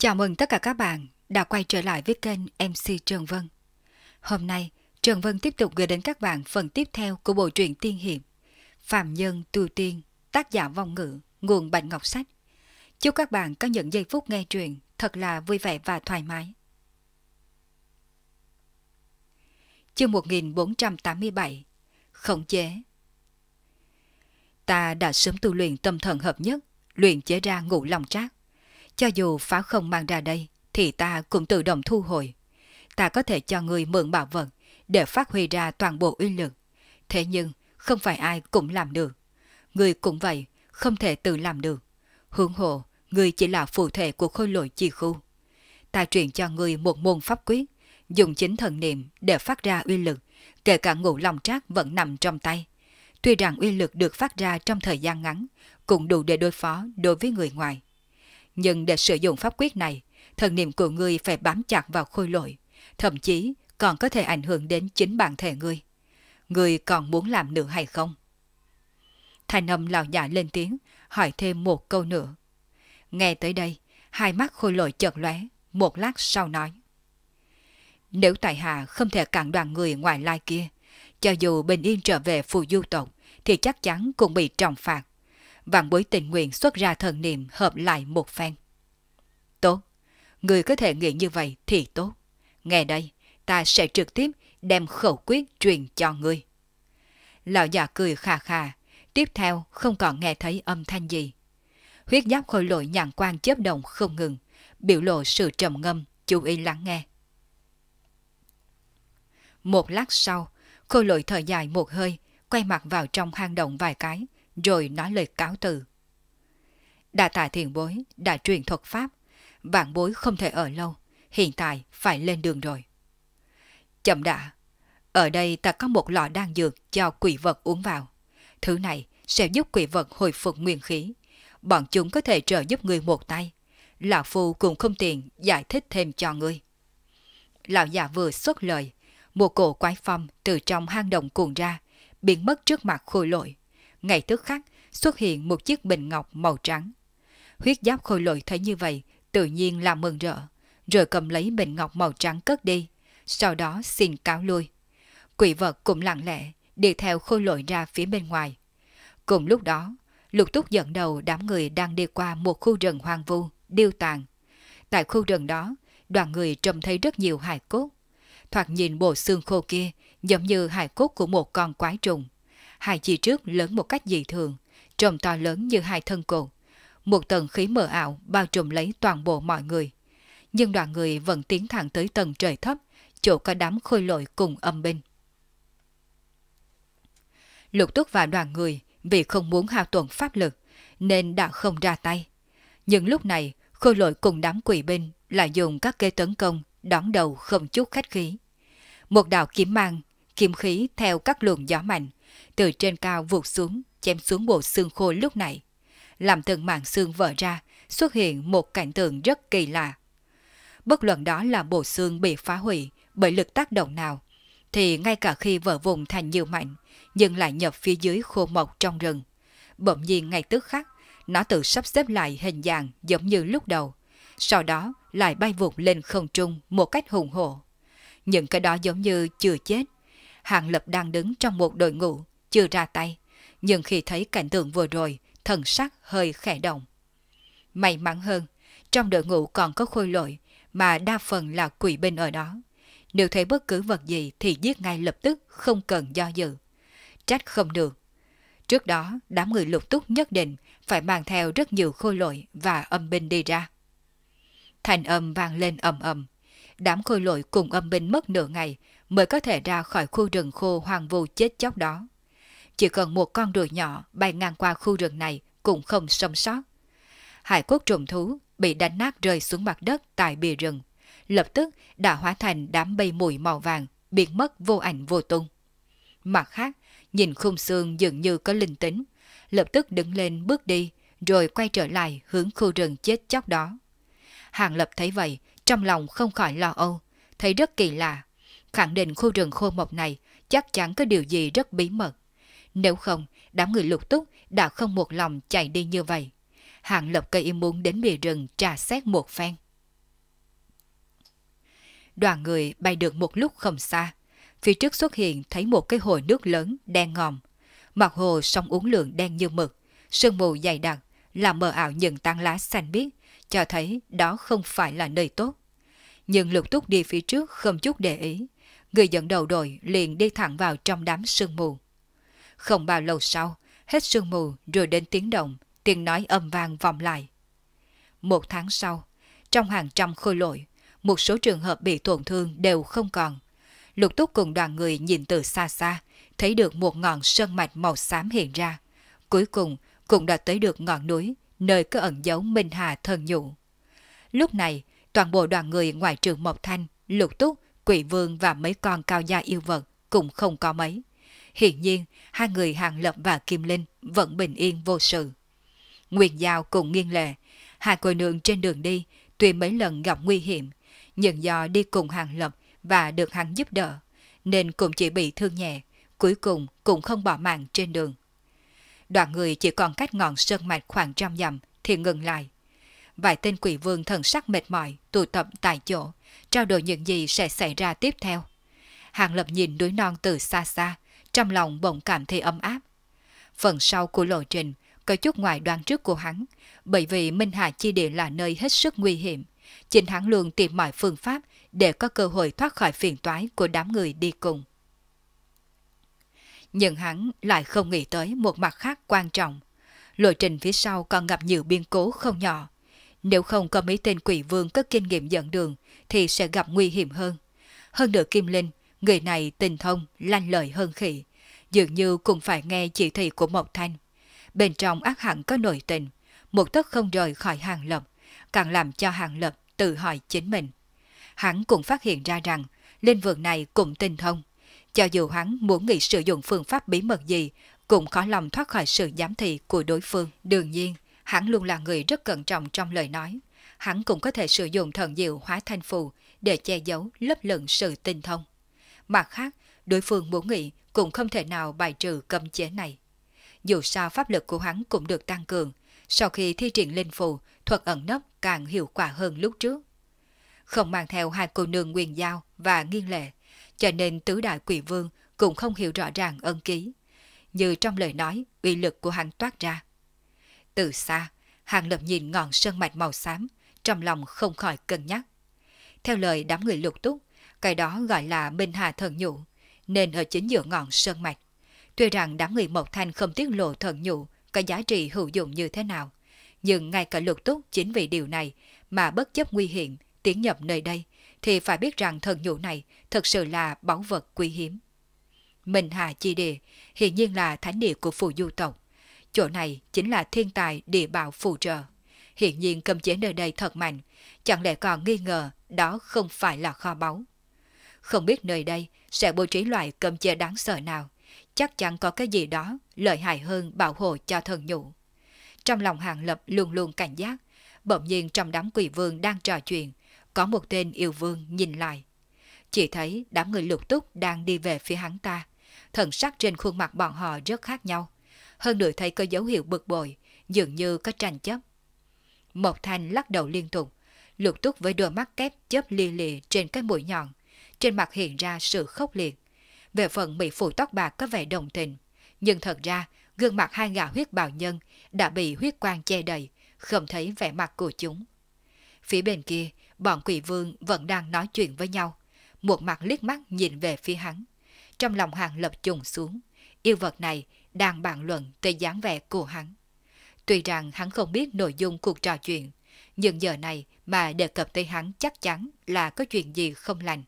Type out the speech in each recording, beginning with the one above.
Chào mừng tất cả các bạn đã quay trở lại với kênh MC Trường Vân. Hôm nay, Trường Vân tiếp tục gửi đến các bạn phần tiếp theo của bộ truyện Tiên Hiệp Phạm Nhân Tu Tiên, tác giả vong ngữ, nguồn Bạch Ngọc Sách. Chúc các bạn có những giây phút nghe truyện thật là vui vẻ và thoải mái. Chương 1487 Khổng chế Ta đã sớm tu luyện tâm thần hợp nhất, luyện chế ra ngũ lòng trác cho dù phá không mang ra đây, thì ta cũng tự động thu hồi. Ta có thể cho người mượn bảo vật để phát huy ra toàn bộ uy lực. Thế nhưng, không phải ai cũng làm được. Người cũng vậy, không thể tự làm được. Hướng hộ, người chỉ là phụ thể của khôi lội chi khu. Ta truyền cho người một môn pháp quyết, dùng chính thần niệm để phát ra uy lực, kể cả ngũ lòng trác vẫn nằm trong tay. Tuy rằng uy lực được phát ra trong thời gian ngắn, cũng đủ để đối phó đối với người ngoài. Nhưng để sử dụng pháp quyết này, thần niệm của ngươi phải bám chặt vào khôi lỗi, thậm chí còn có thể ảnh hưởng đến chính bản thể ngươi. Ngươi còn muốn làm nữa hay không? Thành âm lão giả lên tiếng, hỏi thêm một câu nữa. Nghe tới đây, hai mắt khôi lỗi chợt lóe, một lát sau nói. Nếu tại hạ không thể cản đoàn người ngoài lai kia, cho dù bình yên trở về phù du tộc, thì chắc chắn cũng bị trọng phạt vạn bối tình nguyện xuất ra thần niệm hợp lại một phen. Tốt, người có thể nghĩ như vậy thì tốt. Nghe đây, ta sẽ trực tiếp đem khẩu quyết truyền cho ngươi. Lão già cười khà khà, tiếp theo không còn nghe thấy âm thanh gì. Huyết giáp khôi lội nhàn quan chớp động không ngừng, biểu lộ sự trầm ngâm, chú ý lắng nghe. Một lát sau, khôi lội thở dài một hơi, quay mặt vào trong hang động vài cái, rồi nói lời cáo từ. Đà tà thiền bối đã truyền thuật pháp, vạn bối không thể ở lâu, hiện tại phải lên đường rồi. Chậm đã, ở đây ta có một lọ đan dược cho quỷ vật uống vào. Thứ này sẽ giúp quỷ vật hồi phục nguyên khí. Bọn chúng có thể trợ giúp người một tay. Lão Phu cũng không tiện giải thích thêm cho ngươi. Lão già vừa xuất lời, một cổ quái phong từ trong hang động cuồn ra, biến mất trước mặt khôi lội. Ngày tức khắc, xuất hiện một chiếc bình ngọc màu trắng. Huyết giáp khôi lội thấy như vậy, tự nhiên là mừng rỡ, rồi cầm lấy bình ngọc màu trắng cất đi, sau đó xin cáo lui. Quỷ vật cũng lặng lẽ, đi theo khôi lội ra phía bên ngoài. Cùng lúc đó, lục túc dẫn đầu đám người đang đi qua một khu rừng hoang vu, điêu tàn. Tại khu rừng đó, đoàn người trông thấy rất nhiều hài cốt. Thoạt nhìn bộ xương khô kia, giống như hài cốt của một con quái trùng hai chi trước lớn một cách dị thường, trồm to lớn như hai thân cột. Một tầng khí mờ ảo bao trùm lấy toàn bộ mọi người. Nhưng đoàn người vẫn tiến thẳng tới tầng trời thấp, chỗ có đám khôi lội cùng âm binh. Lục túc và đoàn người vì không muốn hao tổn pháp lực nên đã không ra tay. Nhưng lúc này khôi lội cùng đám quỷ binh lại dùng các kế tấn công đón đầu không chút khách khí. Một đạo kiếm mang, kiếm khí theo các luồng gió mạnh, từ trên cao vụt xuống, chém xuống bộ xương khô lúc này. Làm từng mảng xương vỡ ra, xuất hiện một cảnh tượng rất kỳ lạ. Bất luận đó là bộ xương bị phá hủy bởi lực tác động nào, thì ngay cả khi vỡ vùng thành nhiều mảnh, nhưng lại nhập phía dưới khô mộc trong rừng. Bỗng nhiên ngay tức khắc, nó tự sắp xếp lại hình dạng giống như lúc đầu, sau đó lại bay vụt lên không trung một cách hùng hổ. Những cái đó giống như chưa chết, Hàng Lập đang đứng trong một đội ngũ, chưa ra tay. Nhưng khi thấy cảnh tượng vừa rồi, thần sắc hơi khẽ động. May mắn hơn, trong đội ngũ còn có khôi lội, mà đa phần là quỷ binh ở đó. Nếu thấy bất cứ vật gì thì giết ngay lập tức, không cần do dự. Trách không được. Trước đó, đám người lục túc nhất định phải mang theo rất nhiều khôi lội và âm binh đi ra. Thành âm vang lên ầm ầm. Đám khôi lội cùng âm binh mất nửa ngày mới có thể ra khỏi khu rừng khô hoang vu chết chóc đó. Chỉ cần một con rùa nhỏ bay ngang qua khu rừng này cũng không sống sót. Hải cốt trùng thú bị đánh nát rơi xuống mặt đất tại bìa rừng, lập tức đã hóa thành đám bay mùi màu vàng, biến mất vô ảnh vô tung. Mặt khác, nhìn khung xương dường như có linh tính, lập tức đứng lên bước đi, rồi quay trở lại hướng khu rừng chết chóc đó. Hàng Lập thấy vậy, trong lòng không khỏi lo âu, thấy rất kỳ lạ, khẳng định khu rừng khô mộc này chắc chắn có điều gì rất bí mật. Nếu không, đám người lục túc đã không một lòng chạy đi như vậy. Hạng Lộc cây im muốn đến bìa rừng trà xét một phen. Đoàn người bay được một lúc không xa. Phía trước xuất hiện thấy một cái hồ nước lớn đen ngòm. Mặt hồ sông uống lượng đen như mực, sương mù dày đặc, làm mờ ảo những tán lá xanh biếc, cho thấy đó không phải là nơi tốt. Nhưng lục túc đi phía trước không chút để ý, người dẫn đầu đội liền đi thẳng vào trong đám sương mù. Không bao lâu sau, hết sương mù rồi đến tiếng động, tiếng nói âm vang vòng lại. Một tháng sau, trong hàng trăm khôi lội, một số trường hợp bị tổn thương đều không còn. Lục túc cùng đoàn người nhìn từ xa xa, thấy được một ngọn sơn mạch màu xám hiện ra. Cuối cùng, cũng đã tới được ngọn núi, nơi có ẩn dấu Minh Hà thần nhụ. Lúc này, toàn bộ đoàn người ngoại trường Mộc Thanh, Lục Túc quỷ vương và mấy con cao gia yêu vật cũng không có mấy. Hiển nhiên, hai người Hàng Lập và Kim Linh vẫn bình yên vô sự. Nguyên Giao cũng nghiêng lệ, hai cô nương trên đường đi tuy mấy lần gặp nguy hiểm, nhưng do đi cùng Hàng Lập và được hắn giúp đỡ, nên cũng chỉ bị thương nhẹ, cuối cùng cũng không bỏ mạng trên đường. Đoàn người chỉ còn cách ngọn sơn mạch khoảng trăm dặm thì ngừng lại. Vài tên quỷ vương thần sắc mệt mỏi tụ tập tại chỗ, trao đổi những gì sẽ xảy ra tiếp theo. Hàng Lập nhìn núi non từ xa xa, trong lòng bỗng cảm thấy ấm áp. Phần sau của lộ trình có chút ngoài đoán trước của hắn, bởi vì Minh Hà Chi Địa là nơi hết sức nguy hiểm. Chính hắn luôn tìm mọi phương pháp để có cơ hội thoát khỏi phiền toái của đám người đi cùng. Nhưng hắn lại không nghĩ tới một mặt khác quan trọng. Lộ trình phía sau còn gặp nhiều biên cố không nhỏ. Nếu không có mấy tên quỷ vương có kinh nghiệm dẫn đường, thì sẽ gặp nguy hiểm hơn. Hơn nữa Kim Linh, người này tình thông, lanh lợi hơn khỉ, dường như cũng phải nghe chỉ thị của Mộc Thanh. Bên trong ác hẳn có nội tình, một tấc không rời khỏi hàng lập, càng làm cho hàng lập tự hỏi chính mình. Hắn cũng phát hiện ra rằng, linh vườn này cũng tinh thông. Cho dù hắn muốn nghĩ sử dụng phương pháp bí mật gì, cũng khó lòng thoát khỏi sự giám thị của đối phương. Đương nhiên, hắn luôn là người rất cẩn trọng trong lời nói hắn cũng có thể sử dụng thần diệu hóa thanh phù để che giấu lấp lửng sự tinh thông. Mặt khác, đối phương muốn nghị cũng không thể nào bài trừ cấm chế này. Dù sao pháp lực của hắn cũng được tăng cường, sau khi thi triển linh phù, thuật ẩn nấp càng hiệu quả hơn lúc trước. Không mang theo hai cô nương nguyên giao và nghiêng lệ, cho nên tứ đại quỷ vương cũng không hiểu rõ ràng ân ký. Như trong lời nói, uy lực của hắn toát ra. Từ xa, Hàng Lập nhìn ngọn sơn mạch màu xám, trong lòng không khỏi cân nhắc. Theo lời đám người lục túc, cái đó gọi là Minh Hà Thần Nhụ, nên ở chính giữa ngọn sơn mạch. Tuy rằng đám người Mộc Thanh không tiết lộ thần nhụ có giá trị hữu dụng như thế nào, nhưng ngay cả lục túc chính vì điều này mà bất chấp nguy hiểm tiến nhập nơi đây, thì phải biết rằng thần nhũ này thật sự là báu vật quý hiếm. Minh Hà Chi Địa hiện nhiên là thánh địa của phù du tộc. Chỗ này chính là thiên tài địa bào phù trợ. Hiện nhiên cấm chế nơi đây thật mạnh, chẳng lẽ còn nghi ngờ đó không phải là kho báu. Không biết nơi đây sẽ bố trí loại cấm chế đáng sợ nào, chắc chắn có cái gì đó lợi hại hơn bảo hộ cho thần nhũ. Trong lòng hàng lập luôn luôn cảnh giác, bỗng nhiên trong đám quỷ vương đang trò chuyện, có một tên yêu vương nhìn lại. Chỉ thấy đám người lục túc đang đi về phía hắn ta, thần sắc trên khuôn mặt bọn họ rất khác nhau. Hơn nữa thấy có dấu hiệu bực bội, dường như có tranh chấp. Mộc Thanh lắc đầu liên tục, lục túc với đôi mắt kép chớp li li trên cái mũi nhọn. Trên mặt hiện ra sự khốc liệt. Về phần bị phủ tóc bạc có vẻ đồng tình. Nhưng thật ra, gương mặt hai gã huyết bào nhân đã bị huyết quang che đầy, không thấy vẻ mặt của chúng. Phía bên kia, bọn quỷ vương vẫn đang nói chuyện với nhau. Một mặt liếc mắt nhìn về phía hắn. Trong lòng hàng lập trùng xuống, yêu vật này đang bàn luận tới dáng vẻ của hắn. Tuy rằng hắn không biết nội dung cuộc trò chuyện, nhưng giờ này mà đề cập tới hắn chắc chắn là có chuyện gì không lành.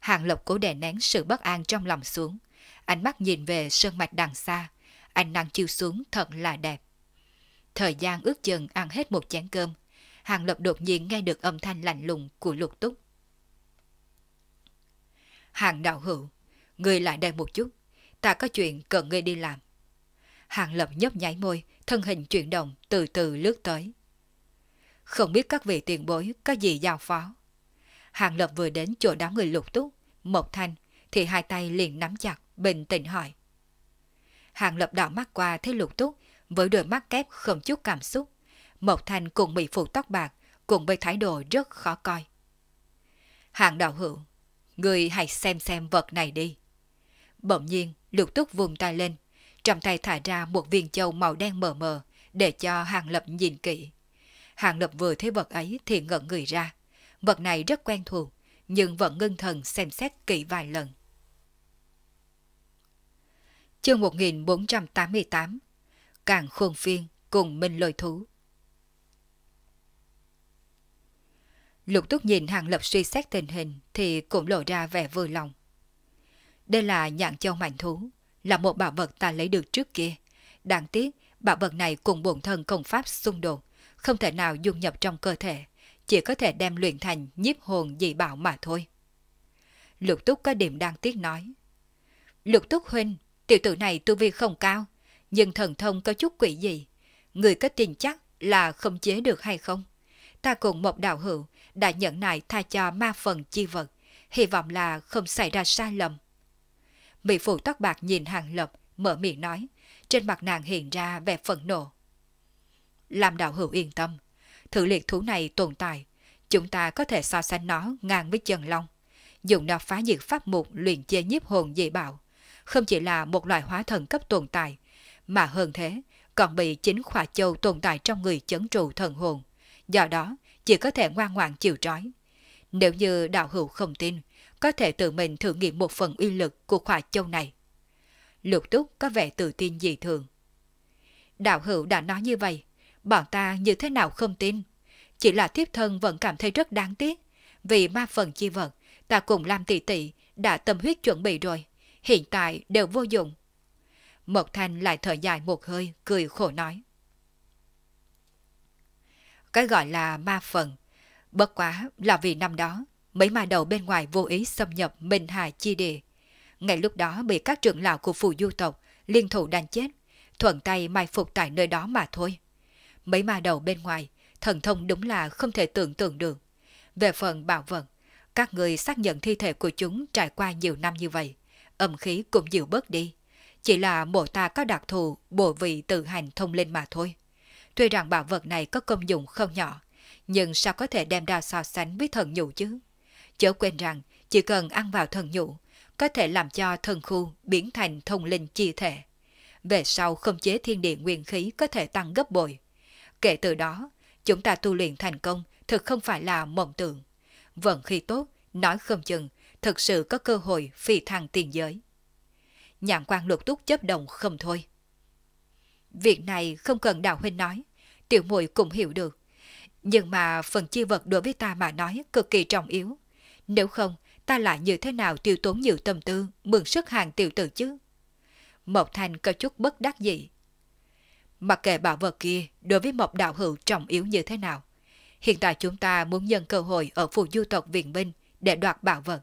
Hàng Lộc cố đè nén sự bất an trong lòng xuống, ánh mắt nhìn về sơn mạch đằng xa, ánh nắng chiều xuống thật là đẹp. Thời gian ước chừng ăn hết một chén cơm, Hàng lộc đột nhiên nghe được âm thanh lạnh lùng của lục túc. Hàng đạo hữu, người lại đây một chút, ta có chuyện cần ngươi đi làm. Hàng lộc nhấp nháy môi, thân hình chuyển động từ từ lướt tới. Không biết các vị tiền bối có gì giao phó. Hàng Lập vừa đến chỗ đám người lục túc, Mộc Thanh, thì hai tay liền nắm chặt, bình tĩnh hỏi. Hàng Lập đảo mắt qua thấy lục túc, với đôi mắt kép không chút cảm xúc. Mộc Thanh cùng bị phụ tóc bạc, cùng với thái độ rất khó coi. Hàng đạo hữu, người hãy xem xem vật này đi. Bỗng nhiên, lục túc vùng tay lên, trong tay thả ra một viên châu màu đen mờ mờ, để cho Hàng Lập nhìn kỹ. Hàng Lập vừa thấy vật ấy thì ngẩn người ra. Vật này rất quen thuộc, nhưng vẫn ngưng thần xem xét kỹ vài lần. Chương 1488 Càng khôn phiên cùng Minh Lôi Thú Lục Túc nhìn Hàng Lập suy xét tình hình thì cũng lộ ra vẻ vừa lòng. Đây là nhạn châu mạnh thú, là một bảo vật ta lấy được trước kia. Đáng tiếc, bảo vật này cùng bổn thân công pháp xung đột, không thể nào dung nhập trong cơ thể, chỉ có thể đem luyện thành nhiếp hồn dị bảo mà thôi. Lục Túc có điểm đang tiếc nói. Lục Túc huynh, tiểu tử này tu vi không cao, nhưng thần thông có chút quỷ gì. Người có tin chắc là không chế được hay không? Ta cùng một đạo hữu đã nhận nại tha cho ma phần chi vật, hy vọng là không xảy ra sai lầm. Mỹ phụ tóc bạc nhìn Hàng Lập, mở miệng nói. Trên mặt nàng hiện ra vẻ phẫn nộ. Làm đạo hữu yên tâm. Thử liệt thú này tồn tại. Chúng ta có thể so sánh nó ngang với chân long. Dùng nó phá diệt pháp mục luyện chế nhiếp hồn dị bảo. Không chỉ là một loại hóa thần cấp tồn tại, mà hơn thế còn bị chính khỏa châu tồn tại trong người chấn trụ thần hồn. Do đó, chỉ có thể ngoan ngoãn chịu trói. Nếu như đạo hữu không tin, có thể tự mình thử nghiệm một phần uy lực của khỏa châu này. Lục túc có vẻ tự tin dị thường. Đạo hữu đã nói như vậy, bọn ta như thế nào không tin? Chỉ là thiếp thân vẫn cảm thấy rất đáng tiếc, vì ma phần chi vật, ta cùng Lam tỷ tỷ đã tâm huyết chuẩn bị rồi, hiện tại đều vô dụng. Mộc Thanh lại thở dài một hơi, cười khổ nói. Cái gọi là ma phần, bất quá là vì năm đó, mấy ma đầu bên ngoài vô ý xâm nhập Minh Hà chi địa. Ngay lúc đó bị các trưởng lão của phù du tộc liên thủ đánh chết, thuận tay mai phục tại nơi đó mà thôi. Mấy ma đầu bên ngoài, thần thông đúng là không thể tưởng tượng được. Về phần bảo vật, các người xác nhận thi thể của chúng trải qua nhiều năm như vậy, âm khí cũng dịu bớt đi. Chỉ là mộ ta có đặc thù bộ vị tự hành thông lên mà thôi. Tuy rằng bảo vật này có công dụng không nhỏ, nhưng sao có thể đem ra so sánh với thần nhũ chứ? Chớ quên rằng, chỉ cần ăn vào thần nhũ, có thể làm cho thần khu biến thành thông linh chi thể. Về sau khống chế thiên địa nguyên khí có thể tăng gấp bội. Kể từ đó, chúng ta tu luyện thành công thực không phải là mộng tưởng. Vận khi tốt, nói không chừng, thực sự có cơ hội phi thăng tiền giới. Nhãn quan lục túc chấp động không thôi. Việc này không cần Đào Huynh nói, tiểu muội cũng hiểu được. Nhưng mà phần chi vật đối với ta mà nói cực kỳ trọng yếu. Nếu không, ta lại như thế nào tiêu tốn nhiều tâm tư, mượn sức hàng tiểu tử chứ? Mộc Thành có chút bất đắc dĩ. Mặc kệ bảo vật kia đối với Mộc Đạo Hữu trọng yếu như thế nào, hiện tại chúng ta muốn nhân cơ hội ở phù du tộc Viện Binh để đoạt bảo vật.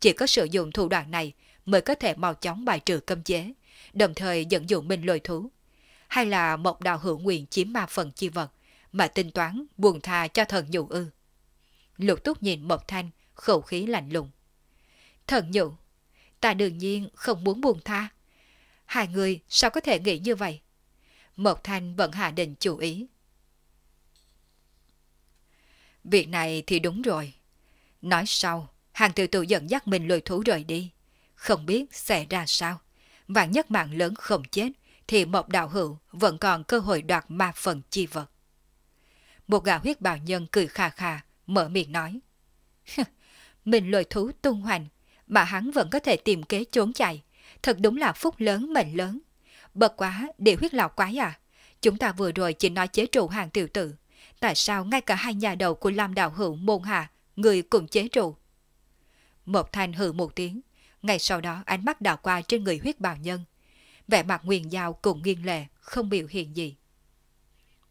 Chỉ có sử dụng thủ đoạn này mới có thể mau chóng bài trừ cấm chế, đồng thời dẫn dụ mình lôi thú. Hay là Mộc Đạo Hữu nguyện chiếm ma phần chi vật, mà tính toán buồn tha cho thần nhụ ư. Lục túc nhìn Mộc Thanh, khẩu khí lạnh lùng. Thần nhượng, ta đương nhiên không muốn buông tha. Hai người sao có thể nghĩ như vậy? Mộc Thanh vẫn hạ định chủ ý. Việc này thì đúng rồi. Nói sau, hàng tiểu tụ dẫn dắt mình lôi thú rời đi. Không biết sẽ ra sao. Vạn nhất mạng lớn không chết, thì Mộc Đạo Hữu vẫn còn cơ hội đoạt ma phần chi vật. Một Gạo huyết bào nhân cười khà khà, mở miệng nói. mình lôi thú tung hoành, mà hắn vẫn có thể tìm kế trốn chạy. Thật đúng là phúc lớn mệnh lớn. Bật quá, địa huyết lão quái à? Chúng ta vừa rồi chỉ nói chế trụ hàng tiểu tử. Tại sao ngay cả hai nhà đầu của Lam Đạo Hữu môn hà người cũng chế trụ? Một thanh hừ một tiếng, ngay sau đó ánh mắt đảo qua trên người huyết bào nhân. Vẻ mặt nguyên giao cùng nghiêng lệ, không biểu hiện gì.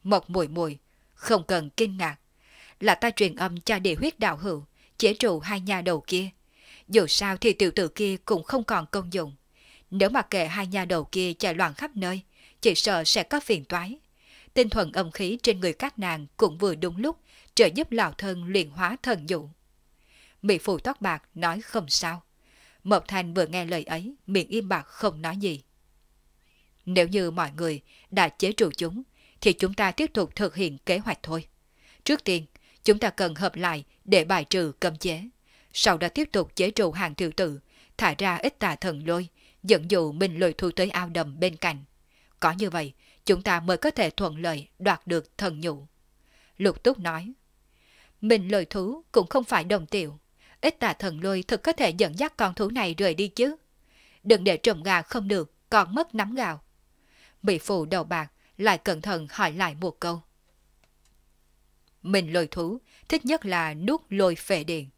Một mùi mùi, không cần kinh ngạc. Là ta truyền âm cho địa huyết đạo hữu, chế trụ hai nhà đầu kia. Dù sao thì tiểu tử kia cũng không còn công dụng. Nếu mà kệ hai nhà đầu kia chạy loạn khắp nơi, chỉ sợ sẽ có phiền toái. Tinh thuần âm khí trên người các nàng cũng vừa đúng lúc trợ giúp lão thân luyện hóa thần dụ. Mỹ phụ tóc bạc nói không sao. Mộc Thành vừa nghe lời ấy, miệng im bạc không nói gì. Nếu như mọi người đã chế trụ chúng, thì chúng ta tiếp tục thực hiện kế hoạch thôi. Trước tiên, chúng ta cần hợp lại để bài trừ cấm chế. Sau đó tiếp tục chế trụ hàng thiệu tử, thả ra ít tà thần lôi, dẫn dụ mình lôi thu tới ao đầm bên cạnh. Có như vậy, chúng ta mới có thể thuận lợi đoạt được thần nhụ. Lục túc nói, mình lôi thú cũng không phải đồng tiểu. Ít tà thần lôi thực có thể dẫn dắt con thú này rời đi chứ. Đừng để trộm gà không được, còn mất nắm gạo. Mỹ phụ đầu bạc lại cẩn thận hỏi lại một câu. Mình lôi thú, thích nhất là nuốt lôi phệ điện.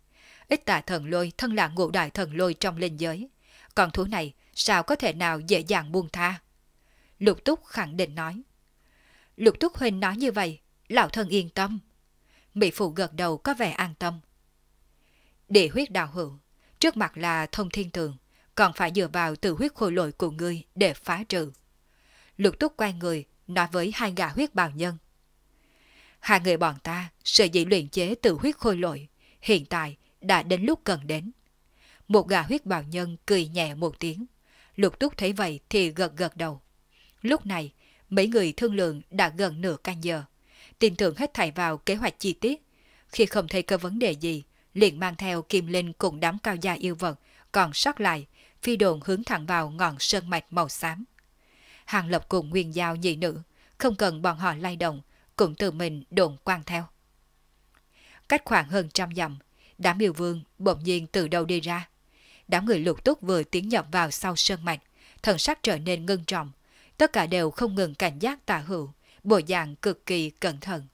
Ít tà thần lôi thân là ngũ đại thần lôi trong linh giới. Còn thú này sao có thể nào dễ dàng buông tha? Lục túc khẳng định nói. Lục túc huynh nói như vậy, lão thân yên tâm. Mỹ phụ gật đầu có vẻ an tâm. Địa huyết đạo hữu, trước mặt là thông thiên tường, còn phải dựa vào từ huyết khôi lội của ngươi để phá trừ. Lục túc quay người, nói với hai gã huyết bào nhân. Hai người bọn ta sở dĩ luyện chế từ huyết khôi lội, hiện tại đã đến lúc cần đến. Một gà huyết bào nhân cười nhẹ một tiếng. Lục túc thấy vậy thì gật gật đầu. Lúc này, mấy người thương lượng đã gần nửa canh giờ. Tin tưởng hết thảy vào kế hoạch chi tiết. Khi không thấy cơ vấn đề gì, liền mang theo Kim Linh cùng đám cao gia yêu vật, còn sót lại, phi đồn hướng thẳng vào ngọn sơn mạch màu xám. Hàng lập cùng Nguyên Giao nhị nữ, không cần bọn họ lay động, cũng tự mình đồn quan theo. Cách khoảng hơn trăm dặm, đám yêu vương bỗng nhiên từ đâu đi ra. Đám người lục túc vừa tiến nhập vào sau sơn mạch, thần sắc trở nên ngưng trọng. Tất cả đều không ngừng cảnh giác tà hữu, bộ dạng cực kỳ cẩn thận.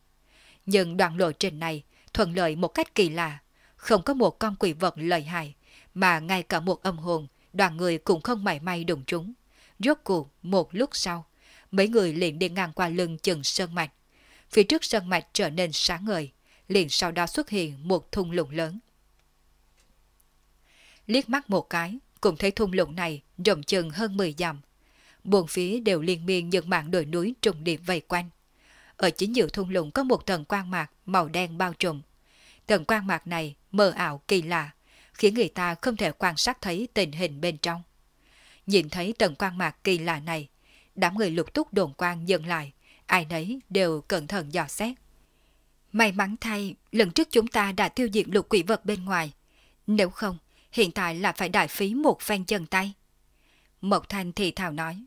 Nhưng đoạn lộ trình này thuận lợi một cách kỳ lạ, không có một con quỷ vật lợi hại, mà ngay cả một âm hồn, đoàn người cũng không mảy may đụng chúng. Rốt cuộc, một lúc sau, mấy người liền đi ngang qua lưng chừng sơn mạch, phía trước sân mạch trở nên sáng ngời, liền sau đó xuất hiện một thung lũng lớn. Liếc mắt một cái, cũng thấy thung lũng này rộng chừng hơn 10 dặm. Buồn phía đều liên miên những mạng đồi núi trùng điệp vây quanh. Ở chính giữa thung lũng có một tầng quang mạc màu đen bao trùm. Tầng quang mạc này mờ ảo kỳ lạ, khiến người ta không thể quan sát thấy tình hình bên trong. Nhìn thấy tầng quang mạc kỳ lạ này, đám người lục túc đồn quang dừng lại, ai nấy đều cẩn thận dò xét. May mắn thay, lần trước chúng ta đã tiêu diệt lục quỷ vật bên ngoài. Nếu không, hiện tại là phải đại phí một phen chân tay. Mộc Thanh thì thào nói.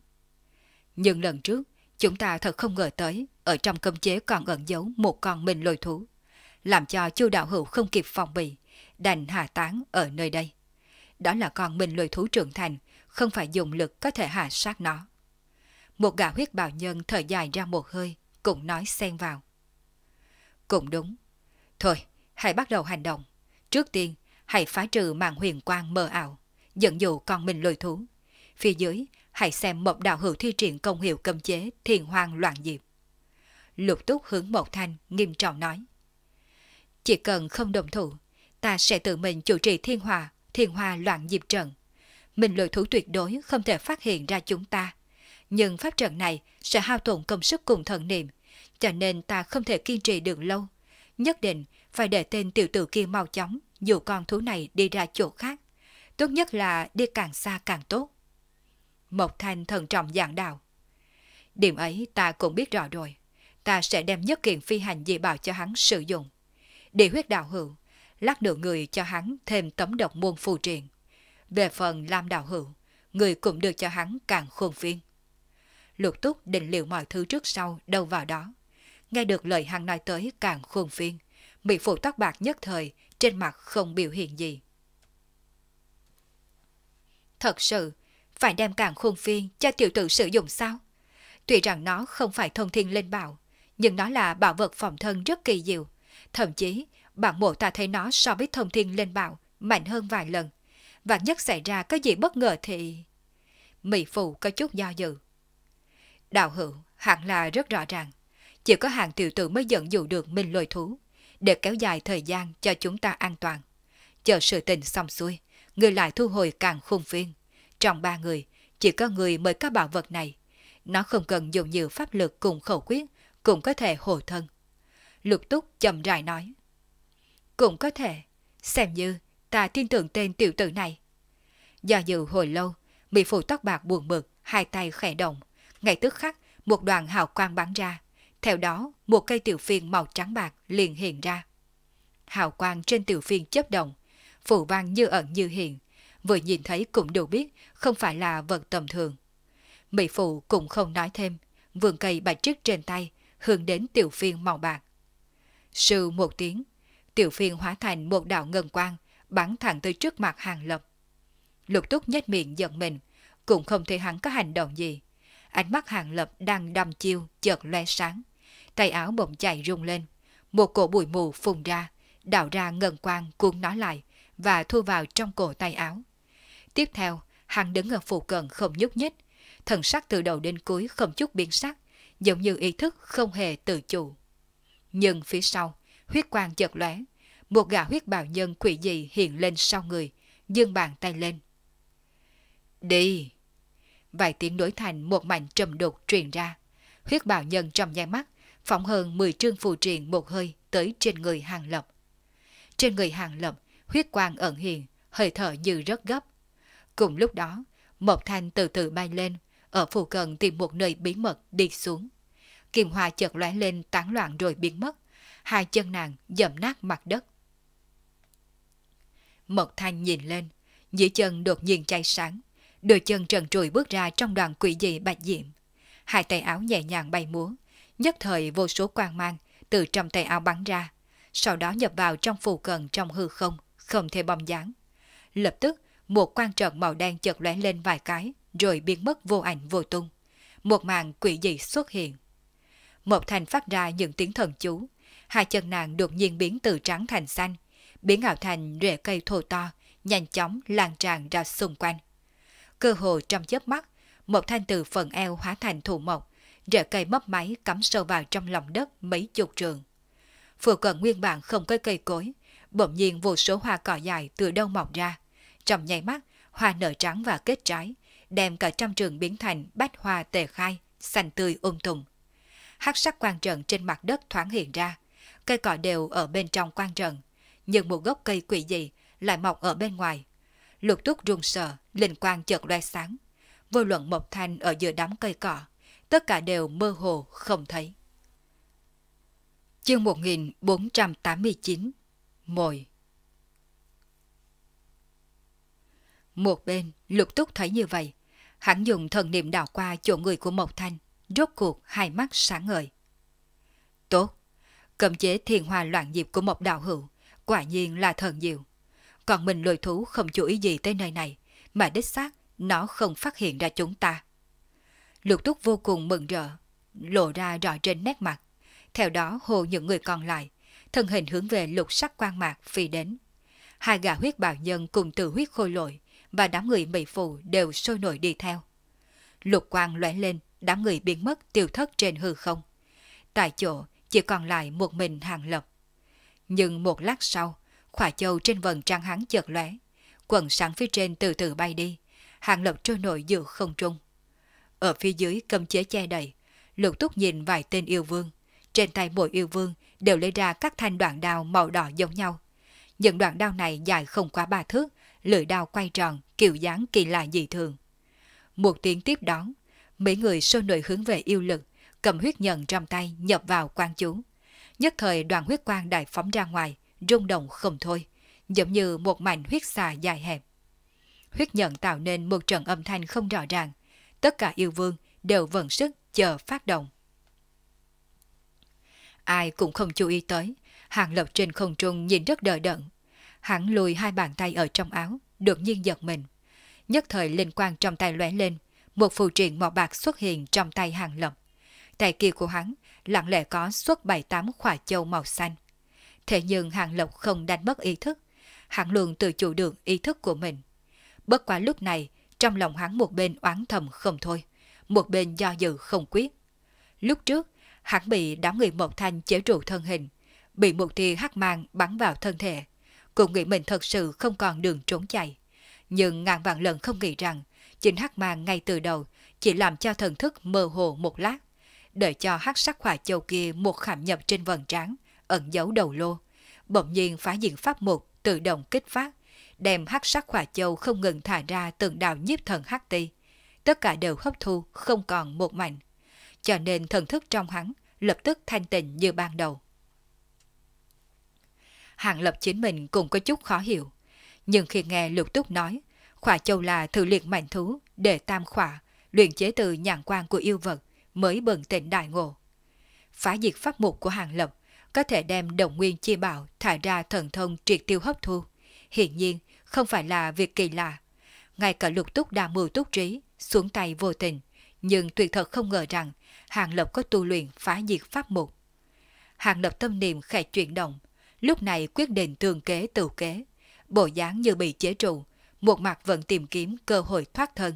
Nhưng lần trước, chúng ta thật không ngờ tới, ở trong cơm chế còn ẩn giấu một con mình lôi thú. Làm cho chu đạo hữu không kịp phòng bị, đành hạ tán ở nơi đây. Đó là con mình lôi thú trưởng thành, không phải dùng lực có thể hạ sát nó. Một gã huyết bào nhân thở dài ra một hơi, cũng nói xen vào. Cũng đúng. Thôi, hãy bắt đầu hành động. Trước tiên, hãy phá trừ mạng huyền quang mờ ảo, dẫn dụ con mình lôi thú. Phía dưới, hãy xem một đạo hữu thi triển công hiệu cấm chế thiền hoang loạn diệp. Lục túc hướng một thanh, nghiêm trọng nói. Chỉ cần không đồng thủ, ta sẽ tự mình chủ trì thiên hòa, thiên hòa loạn diệp trận. Mình lôi thú tuyệt đối không thể phát hiện ra chúng ta, nhưng pháp trận này sẽ hao tổn công sức cùng thần niệm, cho nên ta không thể kiên trì được lâu. Nhất định phải để tên tiểu tử kia mau chóng dù con thú này đi ra chỗ khác. Tốt nhất là đi càng xa càng tốt. Mộc Thanh thần trọng giảng đạo. Điểm ấy ta cũng biết rõ rồi. Ta sẽ đem nhất kiện phi hành dị bảo cho hắn sử dụng. để huyết đạo hữu, lát nửa người cho hắn thêm tấm độc môn phù truyền. Về phần Lam đạo hữu, người cũng được cho hắn càng khôn viên lục túc định liệu mọi thứ trước sau đâu vào đó. Nghe được lời hắn nói tới càng khôn phiên, bị phụ tóc bạc nhất thời, trên mặt không biểu hiện gì. Thật sự, phải đem càng khôn phiên cho tiểu tử sử dụng sao? Tuy rằng nó không phải thông thiên lên bảo, nhưng nó là bảo vật phòng thân rất kỳ diệu. Thậm chí, bản mộ ta thấy nó so với thông thiên lên bảo mạnh hơn vài lần. Và nhất xảy ra có gì bất ngờ thì... Mỹ Phụ có chút do dự. Đạo hữu hẳn là rất rõ ràng. Chỉ có hàng tiểu tử mới dẫn dụ được mình lôi thú, để kéo dài thời gian cho chúng ta an toàn. Chờ sự tình xong xuôi, người lại thu hồi càng khung viên. Trong ba người, chỉ có người mới có bảo vật này. Nó không cần dùng nhiều pháp lực cùng khẩu quyết, cũng có thể hộ thân. Lục túc chậm rãi nói. Cũng có thể, xem như ta tin tưởng tên tiểu tử này. Do dự hồi lâu, bị phụ tóc bạc buồn bực, hai tay khẽ động, ngay tức khắc, một đoàn hào quang bắn ra. Theo đó, một cây tiểu phiên màu trắng bạc liền hiện ra. Hào quang trên tiểu phiên chớp động, phụ vang như ẩn như hiện. Vừa nhìn thấy cũng đều biết không phải là vật tầm thường. Mỹ phụ cũng không nói thêm, vườn cây bạch trức trên tay, hướng đến tiểu phiên màu bạc. Sư một tiếng, tiểu phiên hóa thành một đạo ngân quang, bắn thẳng tới trước mặt hàng lập. Lục túc nhếch miệng giận mình, cũng không thấy hắn có hành động gì ánh mắt Hàng Lập đang đăm chiêu, chợt lóe sáng. Tay áo bỗng chạy rung lên, một cổ bụi mù phùng ra, đạo ra ngần quang cuốn nó lại và thu vào trong cổ tay áo. Tiếp theo, hắn đứng ở phụ cận không nhúc nhích, thần sắc từ đầu đến cuối không chút biến sắc, giống như ý thức không hề tự chủ. Nhưng phía sau, huyết quang chợt lóe, một gã huyết bào nhân quỷ dị hiện lên sau người, dương bàn tay lên. Đi! vài tiếng đối thành một mảnh trầm đục truyền ra. Huyết bào nhân trong nhai mắt, phóng hơn 10 trương phù truyền một hơi tới trên người hàng lập. Trên người hàng lập, huyết quang ẩn hiện, hơi thở như rất gấp. Cùng lúc đó, một thanh từ từ bay lên, ở phù cận tìm một nơi bí mật đi xuống. Kim hoa chợt lóe lên tán loạn rồi biến mất, hai chân nàng dậm nát mặt đất. Mật thanh nhìn lên, dưới chân đột nhiên cháy sáng, đôi chân trần trụi bước ra trong đoàn quỷ dị bạch diệm, Hai tay áo nhẹ nhàng bay múa, nhất thời vô số quang mang từ trong tay áo bắn ra, sau đó nhập vào trong phù cần trong hư không, không thể bom dáng. Lập tức, một quan trợn màu đen chợt lóe lên vài cái, rồi biến mất vô ảnh vô tung. Một màn quỷ dị xuất hiện. Một thành phát ra những tiếng thần chú, hai chân nàng đột nhiên biến từ trắng thành xanh, biến ảo thành rễ cây thô to, nhanh chóng lan tràn ra xung quanh. Cơ hồ trong chớp mắt, một thanh từ phần eo hóa thành thù mộc, rễ cây mấp máy cắm sâu vào trong lòng đất mấy chục trường. Phù cận nguyên bản không có cây cối, bỗng nhiên vô số hoa cỏ dài từ đâu mọc ra. Trong nháy mắt, hoa nở trắng và kết trái, đem cả trăm trường biến thành bách hoa tề khai, xanh tươi ôm um tùng. Hắc sắc quang trận trên mặt đất thoáng hiện ra, cây cỏ đều ở bên trong quang trận, nhưng một gốc cây quỷ dị lại mọc ở bên ngoài, Lục túc run sợ, linh quang chợt loe sáng. Vô luận một thanh ở giữa đám cây cỏ, tất cả đều mơ hồ, không thấy. Chương 1489 Mồi Một bên, lục túc thấy như vậy. Hắn dùng thần niệm đảo qua chỗ người của Mộc Thanh, rốt cuộc hai mắt sáng ngời. Tốt, cầm chế thiền hòa loạn diệp của Mộc Đạo Hữu, quả nhiên là thần diệu còn mình lôi thú không chú ý gì tới nơi này, mà đích xác nó không phát hiện ra chúng ta. Lục túc vô cùng mừng rỡ, lộ ra rõ trên nét mặt. Theo đó hồ những người còn lại, thân hình hướng về lục sắc quan mạc phi đến. Hai gã huyết bạo nhân cùng tử huyết khôi lội và đám người mỹ phụ đều sôi nổi đi theo. Lục quang lóe lên, đám người biến mất tiêu thất trên hư không. Tại chỗ chỉ còn lại một mình hàng lập. Nhưng một lát sau, Khỏa châu trên vầng trăng hắn chợt lóe, quần sáng phía trên từ từ bay đi, hàng lập trôi nổi giữa không trung. Ở phía dưới cầm chế che đầy, lục túc nhìn vài tên yêu vương. Trên tay mỗi yêu vương đều lấy ra các thanh đoạn đao màu đỏ giống nhau. Những đoạn đao này dài không quá ba thước, lưỡi đao quay tròn, kiểu dáng kỳ lạ dị thường. Một tiếng tiếp đón, mấy người sôi nổi hướng về yêu lực, cầm huyết nhận trong tay nhập vào quan chú. Nhất thời đoàn huyết quang đại phóng ra ngoài, rung động không thôi, giống như một mảnh huyết xà dài hẹp. Huyết nhận tạo nên một trận âm thanh không rõ ràng, tất cả yêu vương đều vận sức chờ phát động. Ai cũng không chú ý tới, hàng lập trên không trung nhìn rất đợi đẫn. Hắn lùi hai bàn tay ở trong áo, đột nhiên giật mình. Nhất thời linh quang trong tay lóe lên, một phù triện màu bạc xuất hiện trong tay hàng lập. Tay kia của hắn lặng lẽ có suốt bảy tám khỏa châu màu xanh. Thế nhưng Hàng Lộc không đánh mất ý thức. Hạng Lượng tự chủ được ý thức của mình. Bất quá lúc này, trong lòng hắn một bên oán thầm không thôi, một bên do dự không quyết. Lúc trước, hắn bị đám người Mộc Thanh chế trụ thân hình, bị một tia hắc mang bắn vào thân thể, cũng nghĩ mình thật sự không còn đường trốn chạy. Nhưng ngàn vạn lần không nghĩ rằng, chính hắc mang ngay từ đầu chỉ làm cho thần thức mơ hồ một lát, đợi cho hắc sắc hỏa châu kia một khảm nhập trên vần trán, ẩn giấu đầu lô. Bỗng nhiên phá diện pháp một tự động kích phát, đem hắc sắc khỏa châu không ngừng thả ra từng đạo nhiếp thần hắc ti. Tất cả đều hấp thu, không còn một mảnh. Cho nên thần thức trong hắn lập tức thanh tịnh như ban đầu. Hạng Lập chính mình cũng có chút khó hiểu. Nhưng khi nghe Lục Túc nói, khỏa châu là thử luyện mạnh thú, để tam khỏa, luyện chế từ nhãn quan của yêu vật, mới bừng tỉnh đại ngộ. Phá diệt pháp mục của Hàng Lập có thể đem động nguyên chi bảo thải ra thần thông triệt tiêu hấp thu. hiện nhiên, không phải là việc kỳ lạ. Ngay cả lục túc đa mưu túc trí, xuống tay vô tình, nhưng tuyệt thật không ngờ rằng Hàng Lập có tu luyện phá diệt pháp mục. Hàng Lập tâm niệm khẽ chuyển động, lúc này quyết định tường kế tự kế, bộ dáng như bị chế trụ, một mặt vẫn tìm kiếm cơ hội thoát thân.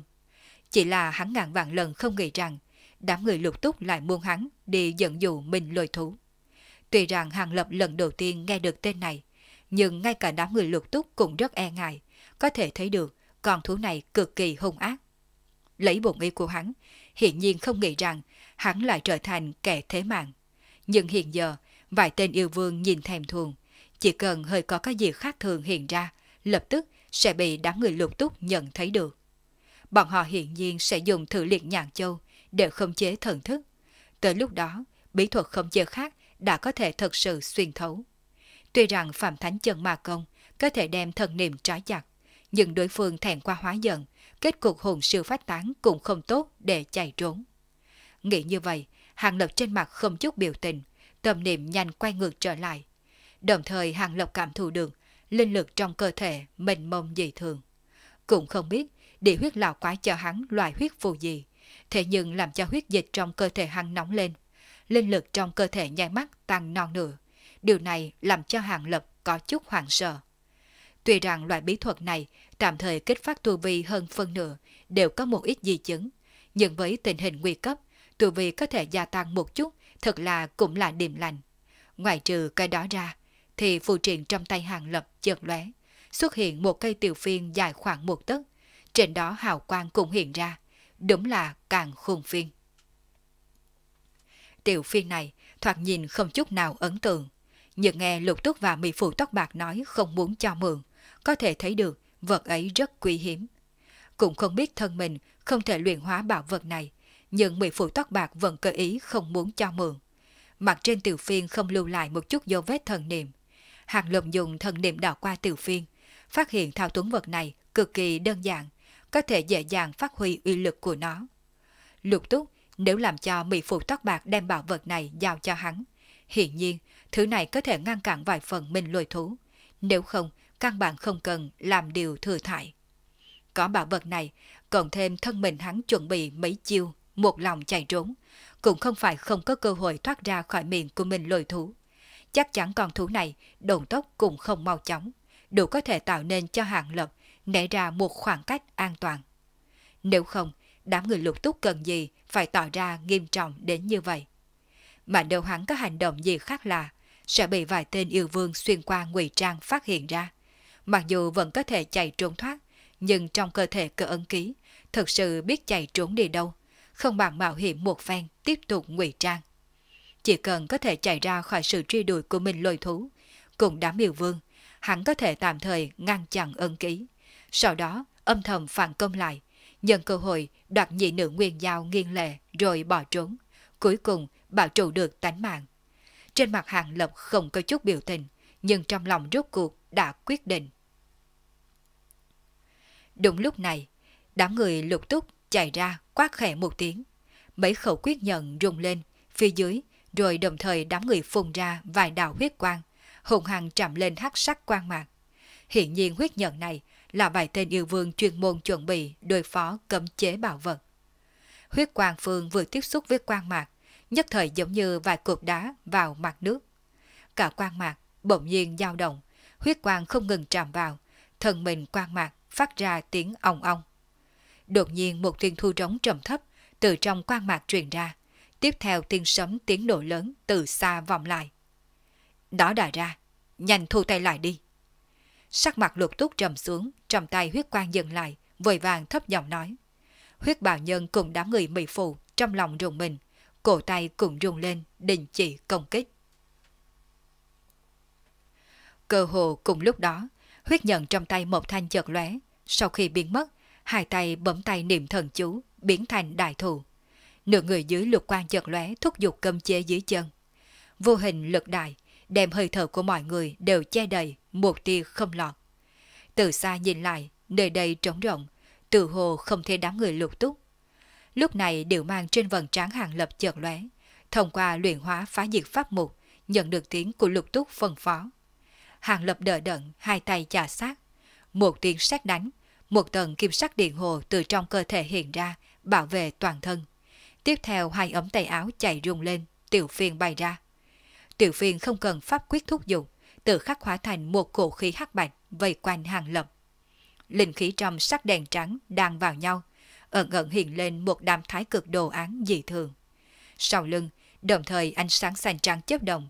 Chỉ là hắn ngàn vạn lần không nghĩ rằng, đám người lục túc lại muôn hắn đi dẫn dụ mình lôi thú. Tuy rằng Hàng Lập lần đầu tiên nghe được tên này, nhưng ngay cả đám người lục túc cũng rất e ngại. Có thể thấy được, con thú này cực kỳ hung ác. Lấy bộ nghi của hắn, hiện nhiên không nghĩ rằng hắn lại trở thành kẻ thế mạng. Nhưng hiện giờ, vài tên yêu vương nhìn thèm thuồng, chỉ cần hơi có cái gì khác thường hiện ra, lập tức sẽ bị đám người lục túc nhận thấy được. Bọn họ hiện nhiên sẽ dùng thử liệt nhàn châu để khống chế thần thức. Tới lúc đó, bí thuật khống chế khác đã có thể thật sự xuyên thấu. Tuy rằng Phạm Thánh Chân Ma Công có thể đem thần niệm trói chặt, nhưng đối phương thẹn qua hóa giận, kết cục hồn sư phát tán cũng không tốt để chạy trốn. Nghĩ như vậy, Hàng Lập trên mặt không chút biểu tình, tâm niệm nhanh quay ngược trở lại. Đồng thời Hàng Lập cảm thụ được, linh lực trong cơ thể mình mông dị thường. Cũng không biết địa huyết lão quái cho hắn loại huyết phù gì, thế nhưng làm cho huyết dịch trong cơ thể hắn nóng lên, linh lực trong cơ thể nhai mắt tăng non nửa. Điều này làm cho Hàng Lập có chút hoảng sợ. Tuy rằng loại bí thuật này tạm thời kích phát tu vi hơn phân nửa đều có một ít di chứng, nhưng với tình hình nguy cấp, tu vi có thể gia tăng một chút thật là cũng là điểm lành. Ngoài trừ cái đó ra, thì phù triện trong tay Hàng Lập chợt lóe, xuất hiện một cây tiểu phiên dài khoảng một tấc, trên đó hào quang cũng hiện ra, đúng là càng khôn phiên. Tiểu phi này thoạt nhìn không chút nào ấn tượng. Nhưng nghe lục túc và mỹ phụ tóc bạc nói không muốn cho mượn, có thể thấy được vật ấy rất quý hiếm. Cũng không biết thân mình không thể luyện hóa bảo vật này, nhưng mỹ phụ tóc bạc vẫn cơ ý không muốn cho mượn. Mặt trên tiểu phiên không lưu lại một chút dấu vết thần niệm. Hàng lộng dùng thần niệm đào qua tiểu phiên, phát hiện thao túng vật này cực kỳ đơn giản, có thể dễ dàng phát huy uy lực của nó. Lục túc nếu làm cho Mỹ Phụ tóc bạc đem bảo vật này giao cho hắn. Hiển nhiên, thứ này có thể ngăn cản vài phần mình lôi thú. Nếu không, căn bản không cần làm điều thừa thải. Có bảo vật này, cộng thêm thân mình hắn chuẩn bị mấy chiêu, một lòng chạy trốn, cũng không phải không có cơ hội thoát ra khỏi miệng của mình lôi thú. Chắc chắn con thú này, đồn tốc cũng không mau chóng, đủ có thể tạo nên cho hạng lập, nảy ra một khoảng cách an toàn. Nếu không, đám người lục túc cần gì phải tỏ ra nghiêm trọng đến như vậy. Mà đâu hắn có hành động gì khác là sẽ bị vài tên yêu vương xuyên qua ngụy trang phát hiện ra. Mặc dù vẫn có thể chạy trốn thoát, nhưng trong cơ thể cơ ấn ký, thực sự biết chạy trốn đi đâu, không bằng mạo hiểm một phen tiếp tục ngụy trang. Chỉ cần có thể chạy ra khỏi sự truy đuổi của mình lôi thú, cùng đám yêu vương, hắn có thể tạm thời ngăn chặn ân ký. Sau đó, âm thầm phản công lại, Nhân cơ hội, đoạt nhị nữ nguyên giao nghiêng lệ rồi bỏ trốn. Cuối cùng, bảo trụ được tánh mạng. Trên mặt hàng lập không có chút biểu tình, nhưng trong lòng rốt cuộc đã quyết định. Đúng lúc này, đám người lục túc chạy ra quát khẽ một tiếng. Mấy khẩu quyết nhận rung lên, phía dưới, rồi đồng thời đám người phun ra vài đạo huyết quang, hùng hằng chạm lên hắc sắc quang mạc. Hiện nhiên huyết nhận này là vài tên yêu vương chuyên môn chuẩn bị đối phó cấm chế bảo vật. Huyết quang phương vừa tiếp xúc với quang mạc, nhất thời giống như vài cục đá vào mặt nước. Cả quang mạc bỗng nhiên dao động, huyết quang không ngừng chạm vào, thần mình quang mạc phát ra tiếng ong ong. Đột nhiên một tiếng thu trống trầm thấp từ trong quang mạc truyền ra, tiếp theo tiếng sấm tiếng nổ lớn từ xa vọng lại. Đó đã ra, nhanh thu tay lại đi. Sắc mặt lục túc trầm xuống, trong tay huyết quang dừng lại, vội vàng thấp giọng nói. Huyết bào nhân cùng đám người mị phụ trong lòng rùng mình, cổ tay cùng rung lên, đình chỉ công kích. Cơ hồ cùng lúc đó, huyết nhận trong tay một thanh chợt lóe, sau khi biến mất, hai tay bấm tay niệm thần chú, biến thành đại thù. Nửa người dưới lục quang chợt lóe thúc giục cơm chế dưới chân. Vô hình lực đại, đem hơi thở của mọi người đều che đầy, một tia không lọt. Từ xa nhìn lại, nơi đây trống rộng, tự hồ không thấy đám người lục túc. Lúc này đều mang trên vần trán hàng lập chợt lóe, thông qua luyện hóa phá diệt pháp mục, nhận được tiếng của lục túc phân phó. Hàng lập đợi đận, hai tay chà sát. Một tiếng sát đánh, một tầng kim sắc điện hồ từ trong cơ thể hiện ra, bảo vệ toàn thân. Tiếp theo hai ấm tay áo chạy rung lên, tiểu phiên bay ra. Tiểu phiên không cần pháp quyết thúc giục, tự khắc hóa thành một cổ khí hắc bạch vây quanh hàng lập. Linh khí trong sắc đèn trắng đang vào nhau, ẩn ẩn hiện lên một đám thái cực đồ án dị thường. Sau lưng, đồng thời ánh sáng xanh trắng chớp động,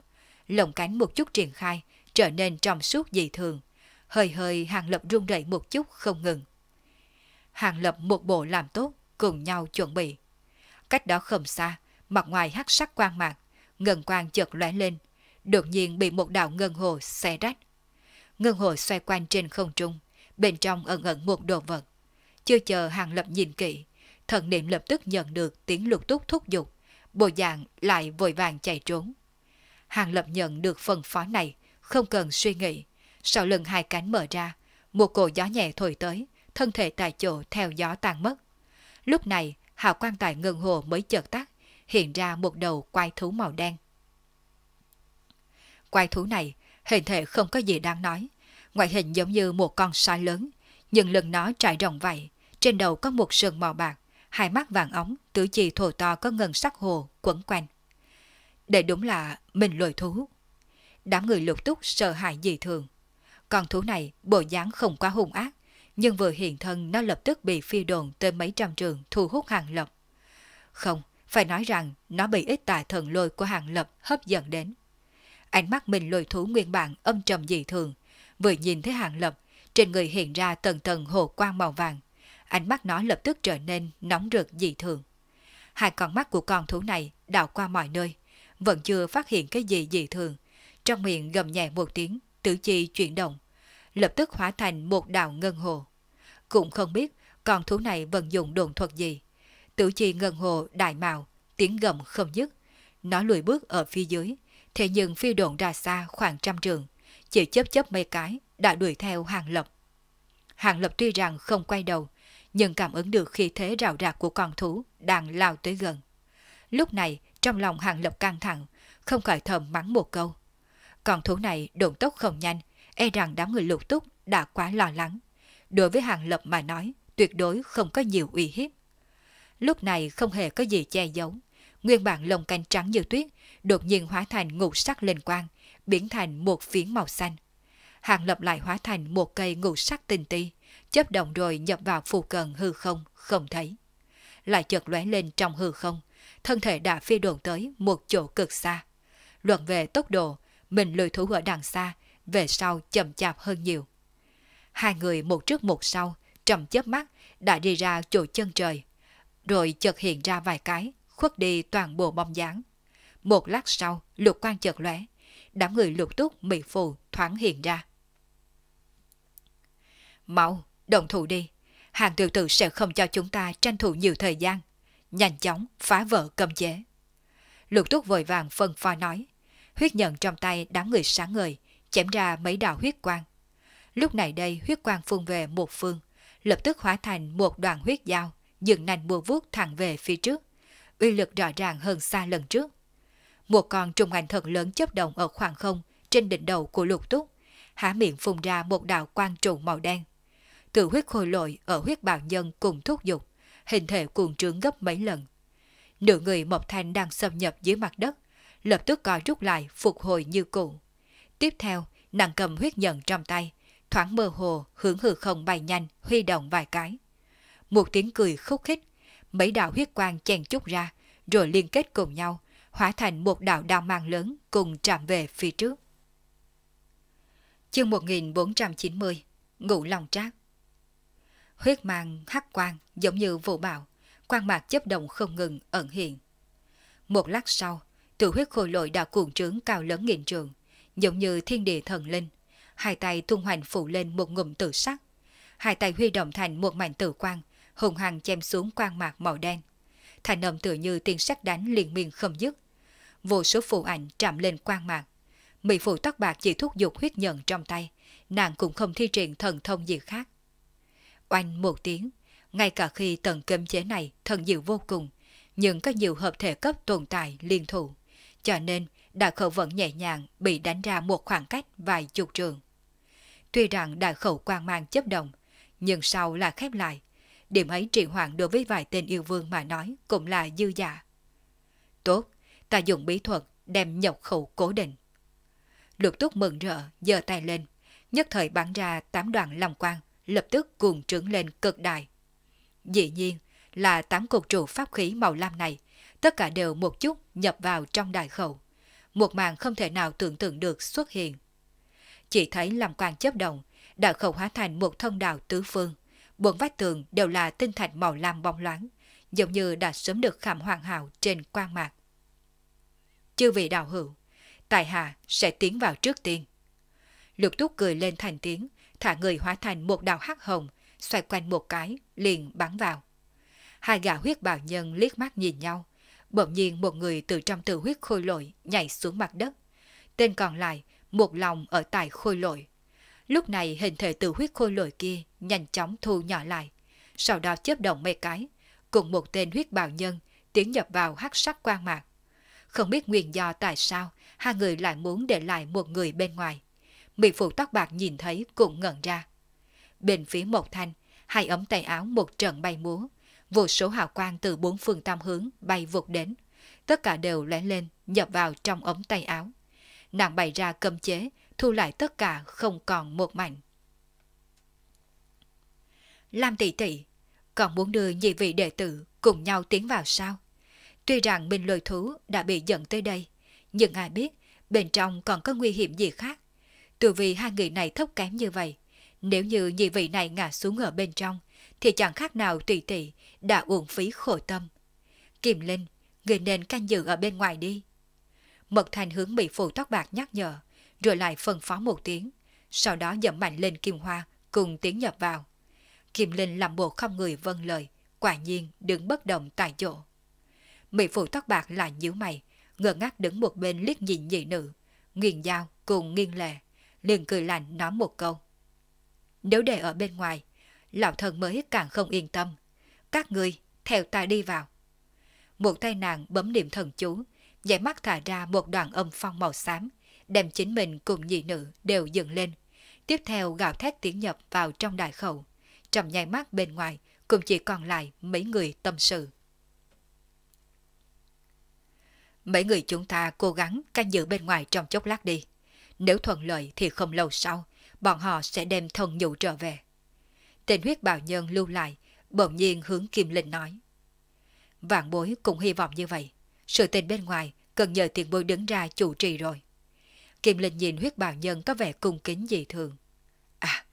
lồng cánh một chút triển khai, trở nên trong suốt dị thường. Hơi hơi hàng lập run rẩy một chút không ngừng. Hàng lập một bộ làm tốt, cùng nhau chuẩn bị. Cách đó không xa, mặt ngoài hắc sắc quang mạc, ngần quang chợt lóe lên, đột nhiên bị một đạo ngân hồ xe rách. Ngân hồ xoay quanh trên không trung, bên trong ẩn ẩn một đồ vật. Chưa chờ hàng lập nhìn kỹ, thần niệm lập tức nhận được tiếng lục túc thúc giục, bộ dạng lại vội vàng chạy trốn. Hàng lập nhận được phần phó này, không cần suy nghĩ. Sau lưng hai cánh mở ra, một cổ gió nhẹ thổi tới, thân thể tại chỗ theo gió tan mất. Lúc này, hào quang tại ngân hồ mới chợt tắt, hiện ra một đầu quai thú màu đen, Quái thú này, hình thể không có gì đáng nói. Ngoại hình giống như một con sói lớn, nhưng lưng nó trải rộng vậy, trên đầu có một sừng màu bạc, hai mắt vàng ống, tứ chi thổ to có ngân sắc hồ, quấn quanh. Để đúng là mình lôi thú. Đám người lục túc sợ hãi dị thường. Con thú này bộ dáng không quá hung ác, nhưng vừa hiện thân nó lập tức bị phi đồn tới mấy trăm trường thu hút hàng lập. Không, phải nói rằng nó bị ít tài thần lôi của hàng lập hấp dẫn đến. Ánh mắt mình lôi thú nguyên bản âm trầm dị thường. Vừa nhìn thấy hàng lập, trên người hiện ra tầng tầng hồ quang màu vàng. Ánh mắt nó lập tức trở nên nóng rực dị thường. Hai con mắt của con thú này đảo qua mọi nơi, vẫn chưa phát hiện cái gì dị thường. Trong miệng gầm nhẹ một tiếng, tử chi chuyển động, lập tức hóa thành một đạo ngân hồ. Cũng không biết con thú này vận dụng đồn thuật gì. Tử chi ngân hồ đại mạo, tiếng gầm không dứt. Nó lùi bước ở phía dưới, thế nhưng phi độn ra xa khoảng trăm trường, chỉ chớp chớp mấy cái đã đuổi theo hàng lập. Hàng lập tuy rằng không quay đầu, nhưng cảm ứng được khí thế rào rạc của con thú đang lao tới gần. Lúc này, trong lòng hàng lập căng thẳng, không khỏi thầm mắng một câu. Con thú này độn tốc không nhanh, e rằng đám người lục túc đã quá lo lắng. Đối với hàng lập mà nói, tuyệt đối không có nhiều uy hiếp. Lúc này không hề có gì che giấu. Nguyên bản lồng canh trắng như tuyết đột nhiên hóa thành ngục sắc lên quang, biến thành một phiến màu xanh. Hàng lập lại hóa thành một cây ngục sắc tinh ti, chấp động rồi nhập vào phù cận hư không, không thấy. Lại chợt lóe lên trong hư không, thân thể đã phi đồn tới một chỗ cực xa. Luận về tốc độ, mình lùi thủ ở đằng xa, về sau chậm chạp hơn nhiều. Hai người một trước một sau, trầm chớp mắt, đã đi ra chỗ chân trời. Rồi chợt hiện ra vài cái, khuất đi toàn bộ bóng dáng. Một lát sau, lục quan chợt lóe, đám người lục túc mỹ phù thoáng hiện ra. Mau, đồng thủ đi, hàng tiểu tử sẽ không cho chúng ta tranh thủ nhiều thời gian, nhanh chóng phá vỡ cầm chế. Lục túc vội vàng phân pho nói, huyết nhận trong tay đám người sáng ngời, chém ra mấy đạo huyết quang. Lúc này đây huyết quang phun về một phương, lập tức hóa thành một đoàn huyết dao, dựng nành bùa vuốt thẳng về phía trước. Uy lực rõ ràng hơn xa lần trước một con trùng ảnh thần lớn chớp động ở khoảng không trên đỉnh đầu của lục túc, há miệng phun ra một đạo quang trụ màu đen. Từ huyết khôi lội ở huyết bào nhân cùng thúc dục, hình thể cuồng trướng gấp mấy lần. Nửa người Mộc Thanh đang xâm nhập dưới mặt đất, lập tức co rút lại phục hồi như cũ. Tiếp theo, nàng cầm huyết nhận trong tay, thoáng mơ hồ hướng hư không bay nhanh, huy động vài cái. Một tiếng cười khúc khích, mấy đạo huyết quang chen chút ra, rồi liên kết cùng nhau, hóa thành một đạo đao mang lớn cùng chạm về phía trước. Chương 1490 Ngụ Long Trác Huyết mang hắc quang giống như vụ bạo, quang mạc chấp động không ngừng ẩn hiện. Một lát sau, tử huyết khôi lội đã cuồng trướng cao lớn nghìn trường, giống như thiên địa thần linh. Hai tay tung hoành phủ lên một ngụm tử sắc. Hai tay huy động thành một mảnh tử quang, hùng hằng chém xuống quang mạc màu đen. Thành âm tựa như tiên sắc đánh liền miên không dứt, vô số phù ảnh chạm lên quang mạng. Mỹ phụ tóc bạc chỉ thúc giục huyết nhận trong tay, nàng cũng không thi triển thần thông gì khác. Oanh một tiếng, ngay cả khi tầng cấm chế này thần diệu vô cùng, nhưng có nhiều hợp thể cấp tồn tại liên thủ, cho nên đại khẩu vẫn nhẹ nhàng bị đánh ra một khoảng cách vài chục trường. Tuy rằng đại khẩu quang mang chấp động, nhưng sau là khép lại. Điểm ấy trì hoãn đối với vài tên yêu vương mà nói cũng là dư giả. Tốt, ta dùng bí thuật đem nhọc khẩu cố định. Lục túc mừng rỡ, giơ tay lên, nhất thời bắn ra tám đoàn lòng quang, lập tức cuồng trướng lên cực đại. Dĩ nhiên là tám cục trụ pháp khí màu lam này, tất cả đều một chút nhập vào trong đại khẩu. Một màn không thể nào tưởng tượng được xuất hiện. Chỉ thấy lòng quang chấp động, đại khẩu hóa thành một thông đạo tứ phương. Bốn vách tường đều là tinh thạch màu lam bóng loáng, giống như đã sớm được khảm hoàn hảo trên quang mạc. Chư vị đạo hữu, tại hạ sẽ tiến vào trước tiên. Lục túc cười lên thành tiếng, thả người hóa thành một đạo hắc hồng, xoay quanh một cái, liền bắn vào. Hai gã huyết bào nhân liếc mắt nhìn nhau. Bỗng nhiên một người từ trong tử huyết khôi lội nhảy xuống mặt đất. Tên còn lại, một lòng ở tại khôi lội. Lúc này hình thể tử huyết khôi lội kia nhanh chóng thu nhỏ lại. Sau đó chớp động mấy cái, cùng một tên huyết bào nhân tiến nhập vào hắc sắc quang mạc. Không biết nguyên do tại sao, hai người lại muốn để lại một người bên ngoài. Mỹ phụ tóc bạc nhìn thấy cũng ngẩn ra. Bên phía một thanh, hai ấm tay áo một trận bay múa, vô số hào quang từ bốn phương tam hướng bay vụt đến. Tất cả đều lóe lên, nhập vào trong ấm tay áo. Nàng bày ra cấm chế, thu lại tất cả không còn một mảnh. Lam tỷ tỷ, còn muốn đưa nhị vị đệ tử cùng nhau tiến vào sao? Tuy rằng mình lời thú đã bị dẫn tới đây, nhưng ai biết bên trong còn có nguy hiểm gì khác. Từ vì hai người này thấp kém như vậy, nếu như nhị vị này ngã xuống ở bên trong, thì chẳng khác nào tùy tỷ đã uổng phí khổ tâm. Kim Linh, người nên canh giữ ở bên ngoài đi. Mật thành hướng bị phụ tóc bạc nhắc nhở, rồi lại phân phó một tiếng, sau đó dẫm mạnh lên Kim Hoa cùng tiến nhập vào. Kim Linh làm bộ không người vâng lời, quả nhiên đứng bất động tại chỗ. Mỹ phụ tóc bạc lại nhíu mày, ngơ ngác đứng một bên liếc nhìn nhị nữ, nghiền dao cùng nghiêng lệ, liền cười lạnh nói một câu. Nếu để ở bên ngoài, lão thần mới càng không yên tâm. Các ngươi theo ta đi vào. Một tay nàng bấm niệm thần chú, giải mắt thả ra một đoàn âm phong màu xám, đem chính mình cùng nhị nữ đều dựng lên. Tiếp theo gào thét tiến nhập vào trong đại khẩu. Trong nháy mắt bên ngoài, cũng chỉ còn lại mấy người tâm sự. Mấy người chúng ta cố gắng canh giữ bên ngoài trong chốc lát đi. Nếu thuận lợi thì không lâu sau, bọn họ sẽ đem thần nhụ trở về. Tên huyết bào nhân lưu lại, bỗng nhiên hướng Kim Linh nói. Vạn bối cũng hy vọng như vậy. Sự tình bên ngoài cần nhờ tiền bối đứng ra chủ trì rồi. Kim Linh nhìn huyết bào nhân có vẻ cung kính dị thường. À,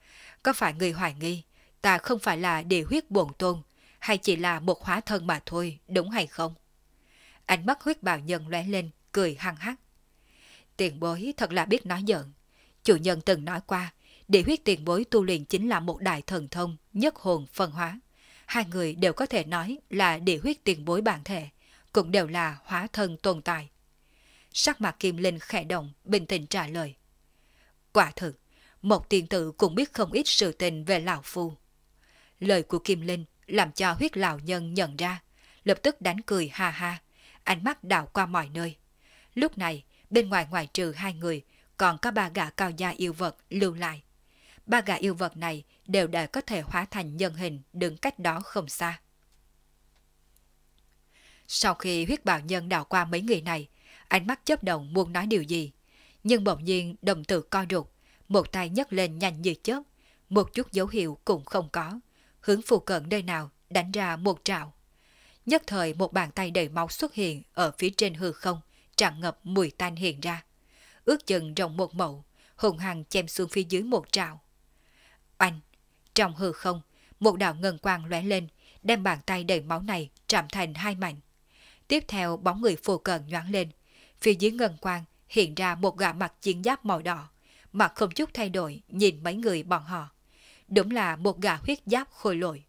có phải người hoài nghi, ta không phải là địa huyết bổn tôn, hay chỉ là một hóa thân mà thôi, đúng hay không? Ánh mắt huyết bào nhân lóe lên, cười hăng hắc. Tiền bối thật là biết nói giận. Chủ nhân từng nói qua, địa huyết tiền bối tu luyện chính là một đại thần thông, nhất hồn phân hóa. Hai người đều có thể nói là địa huyết tiền bối bản thể, cũng đều là hóa thân tồn tại. Sắc mặt Kim Linh khẽ động, bình tĩnh trả lời. Quả thực, một tiền tử cũng biết không ít sự tình về Lão Phu. Lời của Kim Linh làm cho huyết lão nhân nhận ra, lập tức đánh cười ha ha, ánh mắt đảo qua mọi nơi. Lúc này, bên ngoài ngoài trừ hai người, còn có ba gã cao gia yêu vật lưu lại. Ba gã yêu vật này đều đã có thể hóa thành nhân hình đứng cách đó không xa. Sau khi huyết bảo nhân đảo qua mấy người này, ánh mắt chớp động muốn nói điều gì. Nhưng bỗng nhiên đồng tử co rụt, một tay nhấc lên nhanh như chớp, một chút dấu hiệu cũng không có, hướng phù cận nơi nào đánh ra một trạo. Nhất thời một bàn tay đầy máu xuất hiện ở phía trên hư không, tràn ngập mùi tanh hiện ra. Ước chừng rộng một mẫu, hùng hằng chém xuống phía dưới một trào. Anh Trong hư không, một đạo ngân quang lóe lên, đem bàn tay đầy máu này chạm thành hai mảnh. Tiếp theo bóng người phù cận nhoáng lên, phía dưới ngân quang hiện ra một gã mặt chiến giáp màu đỏ, mặt không chút thay đổi nhìn mấy người bọn họ. Đúng là một gã huyết giáp khôi lội.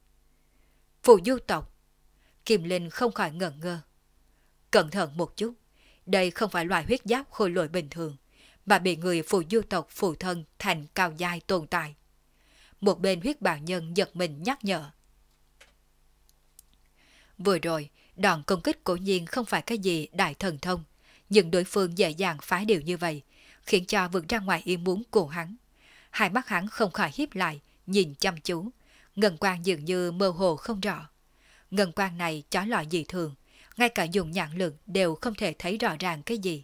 Phù du tộc Kim Linh không khỏi ngẩn ngơ. Cẩn thận một chút, đây không phải loại huyết giáp khôi lội bình thường, mà bị người phù du tộc phù thân thành cao dai tồn tại. Một bên huyết bào nhân giật mình nhắc nhở. Vừa rồi, đòn công kích cổ nhiên không phải cái gì đại thần thông, nhưng đối phương dễ dàng phá điều như vậy, khiến cho vượt ra ngoài ý muốn của hắn. Hai mắt hắn không khỏi hiếp lại, nhìn chăm chú, ngần quan dường như mơ hồ không rõ. Ngân quang này chói lọi dị thường, ngay cả dùng nhãn lực đều không thể thấy rõ ràng cái gì.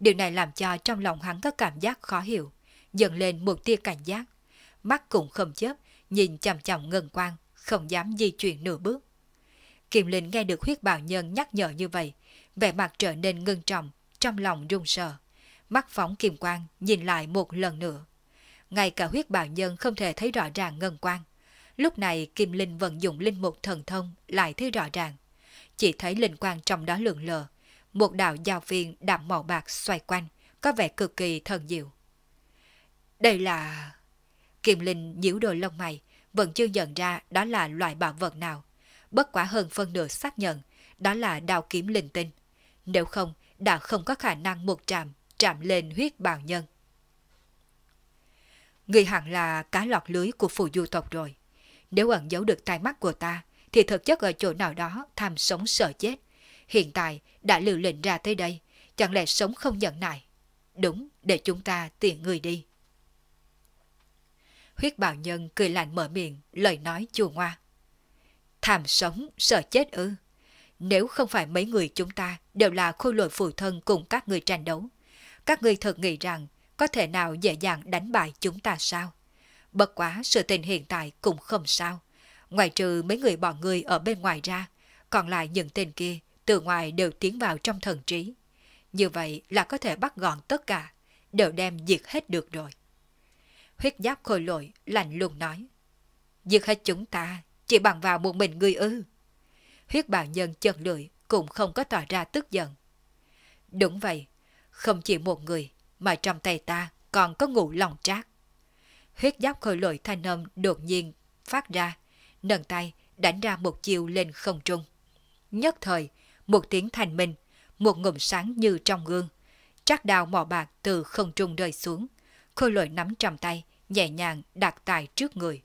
Điều này làm cho trong lòng hắn có cảm giác khó hiểu, dần lên một tia cảnh giác. Mắt cũng không chớp, nhìn chằm chằm ngân quang, không dám di chuyển nửa bước. Kim Linh nghe được huyết bảo nhân nhắc nhở như vậy, vẻ mặt trở nên ngưng trọng, trong lòng run sợ. Mắt phóng kim quang nhìn lại một lần nữa. Ngay cả huyết bảo nhân không thể thấy rõ ràng ngân quang. Lúc này Kim Linh vận dụng linh mục thần thông lại thấy rõ ràng. Chỉ thấy linh quang trong đó lượn lờ, một đạo giao viên đạm màu bạc xoay quanh, có vẻ cực kỳ thần diệu. Đây là... Kim Linh nhíu đôi lông mày, vẫn chưa nhận ra đó là loại bảo vật nào. Bất quả hơn phân nửa xác nhận, đó là đao kiếm linh tinh. Nếu không, đã không có khả năng một trạm, trạm lên huyết bào nhân. Người hẳn là cá lọt lưới của phù du tộc rồi. Nếu ẩn giấu được tai mắt của ta, thì thực chất ở chỗ nào đó tham sống sợ chết. Hiện tại đã liều lệnh ra tới đây, chẳng lẽ sống không nhận nại? Đúng, để chúng ta tiện người đi. Huyết bào nhân cười lạnh mở miệng, lời nói chua ngoa. thàm sống, sợ chết ư. Nếu không phải mấy người chúng ta đều là khôi lội phù thân cùng các người tranh đấu, các người thật nghĩ rằng có thể nào dễ dàng đánh bại chúng ta sao? Bất quá sự tình hiện tại cũng không sao. Ngoài trừ mấy người bọn người ở bên ngoài ra, còn lại những tên kia từ ngoài đều tiến vào trong thần trí. Như vậy là có thể bắt gọn tất cả, đều đem diệt hết được rồi. Huyết giáp khôi lội lạnh lùng nói. Diệt hết chúng ta, chỉ bằng vào một mình người ư. Huyết bào nhân chân lưỡi cũng không có tỏ ra tức giận. Đúng vậy, không chỉ một người, mà trong tay ta còn có ngụ lòng trác huyết giáp khôi lội thanh âm đột nhiên phát ra, nâng tay đánh ra một chiều lên không trung. Nhất thời, một tiếng thành minh, một ngụm sáng như trong gương, trác đào mỏ bạc từ không trung rơi xuống, khôi lội nắm trong tay, nhẹ nhàng đặt tại trước người.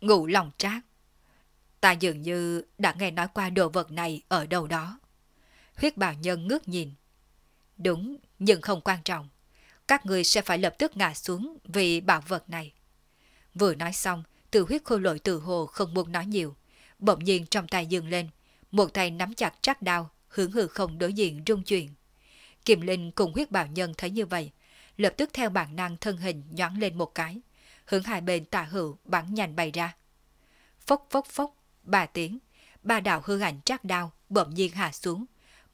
Ngủ lòng trác. Ta dường như đã nghe nói qua đồ vật này ở đâu đó. Huyết bào nhân ngước nhìn. Đúng, nhưng không quan trọng các người sẽ phải lập tức ngã xuống vì bảo vật này. Vừa nói xong, từ huyết khôi lội từ hồ không muốn nói nhiều. Bỗng nhiên trong tay dừng lên, một tay nắm chặt trác đao, hướng hư không đối diện rung chuyển. Kim Linh cùng huyết bảo nhân thấy như vậy, lập tức theo bản năng thân hình nhón lên một cái, hướng hai bên tà hữu bắn nhanh bay ra. Phốc phốc phốc, ba tiếng, ba đạo hư ảnh trác đao bỗng nhiên hạ xuống,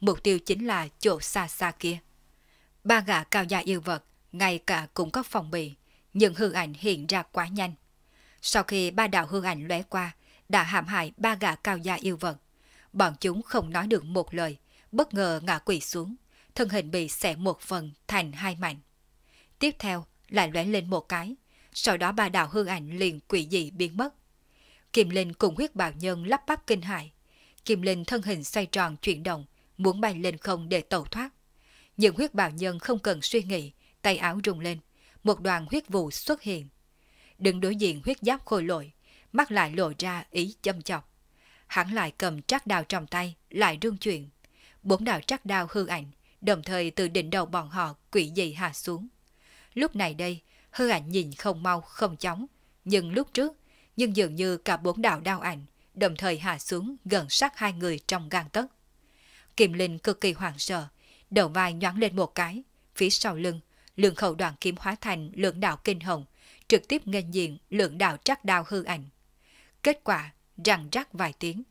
mục tiêu chính là chỗ xa xa kia. Ba gã cao gia yêu vật, ngay cả cũng có phòng bị, nhưng hư ảnh hiện ra quá nhanh. Sau khi ba đạo hư ảnh lóe qua, đã hãm hại ba gã cao gia yêu vật. Bọn chúng không nói được một lời, bất ngờ ngã quỷ xuống, thân hình bị xẻ một phần thành hai mảnh. Tiếp theo lại lóe lên một cái, sau đó ba đạo hư ảnh liền quỷ dị biến mất. Kim Linh cùng huyết bào nhân lắp bắp kinh hại. Kim Linh thân hình xoay tròn chuyển động, muốn bay lên không để tẩu thoát. Nhưng huyết bào nhân không cần suy nghĩ, tay áo rung lên, một đoàn huyết vụ xuất hiện. Đứng đối diện huyết giáp khôi lội, mắt lại lộ ra ý châm chọc. Hắn lại cầm trác đào trong tay, lại rung chuyển. Bốn đạo trác đao hư ảnh, đồng thời từ đỉnh đầu bọn họ quỷ dị hạ xuống. Lúc này đây, hư ảnh nhìn không mau, không chóng, nhưng lúc trước, nhưng dường như cả bốn đạo đao ảnh, đồng thời hạ xuống gần sát hai người trong gang tấc. Kim Linh cực kỳ hoảng sợ, đầu vai nhoáng lên một cái, phía sau lưng, lượng khẩu đoạn kiếm hóa thành lượng đạo kinh hồng, trực tiếp nghênh diện lượng đạo trắc đao hư ảnh. Kết quả, răng rắc vài tiếng,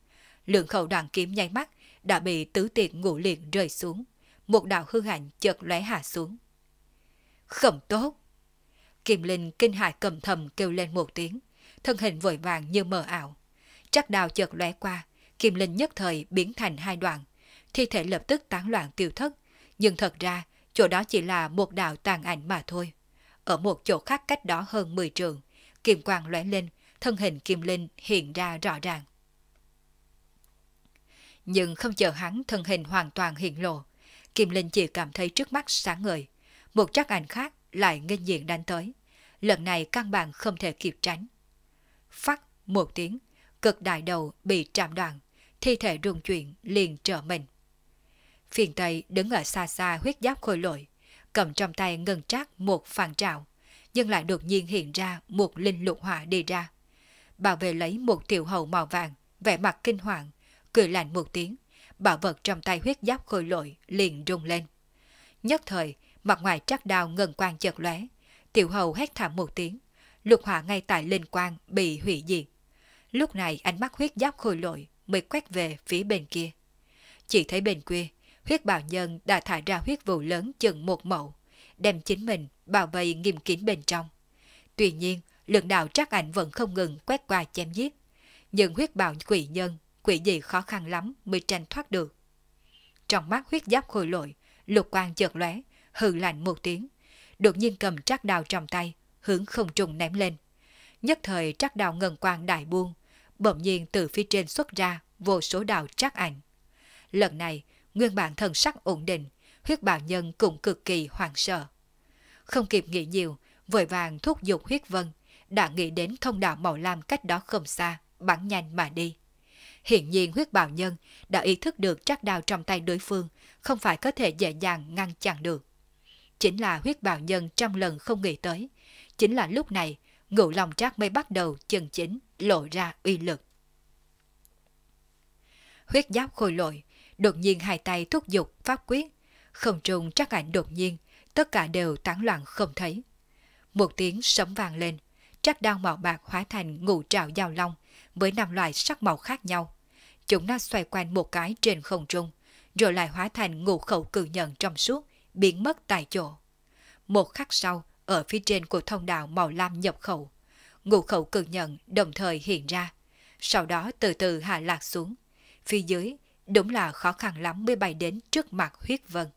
lượng khẩu đoạn kiếm nháy mắt đã bị tứ tiệt ngũ liền rơi xuống, một đạo hư ảnh chợt lóe hạ xuống. Không tốt! Kim Linh kinh hại cầm thầm kêu lên một tiếng, thân hình vội vàng như mờ ảo. Trắc đao chợt lóe qua, Kim Linh nhất thời biến thành hai đoạn, thi thể lập tức tán loạn tiêu thất, nhưng thật ra, chỗ đó chỉ là một đạo tàn ảnh mà thôi. Ở một chỗ khác cách đó hơn 10 trường, kim quang lóe lên, thân hình kim linh hiện ra rõ ràng. Nhưng không chờ hắn thân hình hoàn toàn hiện lộ, kim linh chỉ cảm thấy trước mắt sáng ngời. Một trắc ảnh khác lại nghênh diện đánh tới. Lần này căn bản không thể kịp tránh. Phát một tiếng, cực đại đầu bị trạm đoạn, thi thể rung chuyển liền trở mình. Phiền Tây đứng ở xa xa huyết giáp khôi lội, cầm trong tay ngân trác một phản trạo, nhưng lại đột nhiên hiện ra một linh lục hỏa đi ra. Bảo vệ lấy một tiểu hầu màu vàng, vẻ mặt kinh hoàng, cười lạnh một tiếng, bảo vật trong tay huyết giáp khôi lội liền rung lên. Nhất thời, mặt ngoài trắc đao ngân quang chợt lóe, tiểu hầu hét thảm một tiếng, lục hỏa ngay tại linh quang bị hủy diệt. Lúc này ánh mắt huyết giáp khôi lội mới quét về phía bên kia. Chỉ thấy bên kia, huyết bào nhân đã thả ra huyết vụ lớn chừng một mẫu, đem chính mình bảo vệ nghiêm kín bên trong. Tuy nhiên, lượng đạo trác ảnh vẫn không ngừng quét qua chém giết. Nhưng huyết bào quỷ nhân, quỷ gì khó khăn lắm mới tranh thoát được. Trong mắt huyết giáp khôi lội, lục quang chợt lóe, hừ lạnh một tiếng. Đột nhiên cầm trác đào trong tay, hướng không trùng ném lên. Nhất thời trác đào ngần quang đại buông, bỗng nhiên từ phía trên xuất ra vô số đào trác ảnh. Lần này, Nguyên bản thần sắc ổn định, huyết bào nhân cũng cực kỳ hoảng sợ. Không kịp nghĩ nhiều, vội vàng thúc giục huyết vân, đã nghĩ đến thông đạo màu lam cách đó không xa, bắn nhanh mà đi. Hiện nhiên huyết bào nhân đã ý thức được trác đao trong tay đối phương, không phải có thể dễ dàng ngăn chặn được. Chính là huyết bào nhân trong lần không nghĩ tới. Chính là lúc này, ngự lòng trác mới bắt đầu chừng chính lộ ra uy lực. Huyết giáp khôi lội, đột nhiên hai tay thúc giục pháp quyết. Không trung chắc ảnh đột nhiên, tất cả đều tán loạn không thấy. Một tiếng sấm vang lên, chắc đang màu bạc hóa thành ngũ trảo giao long với năm loại sắc màu khác nhau. Chúng nó xoay quanh một cái trên không trung, rồi lại hóa thành ngũ khẩu cự nhận trong suốt, biến mất tại chỗ. Một khắc sau, ở phía trên của thông đạo màu lam nhập khẩu, ngũ khẩu cự nhận đồng thời hiện ra, sau đó từ từ hạ lạc xuống. Phía dưới Đúng là khó khăn lắm mới bay đến trước mặt huyết vân.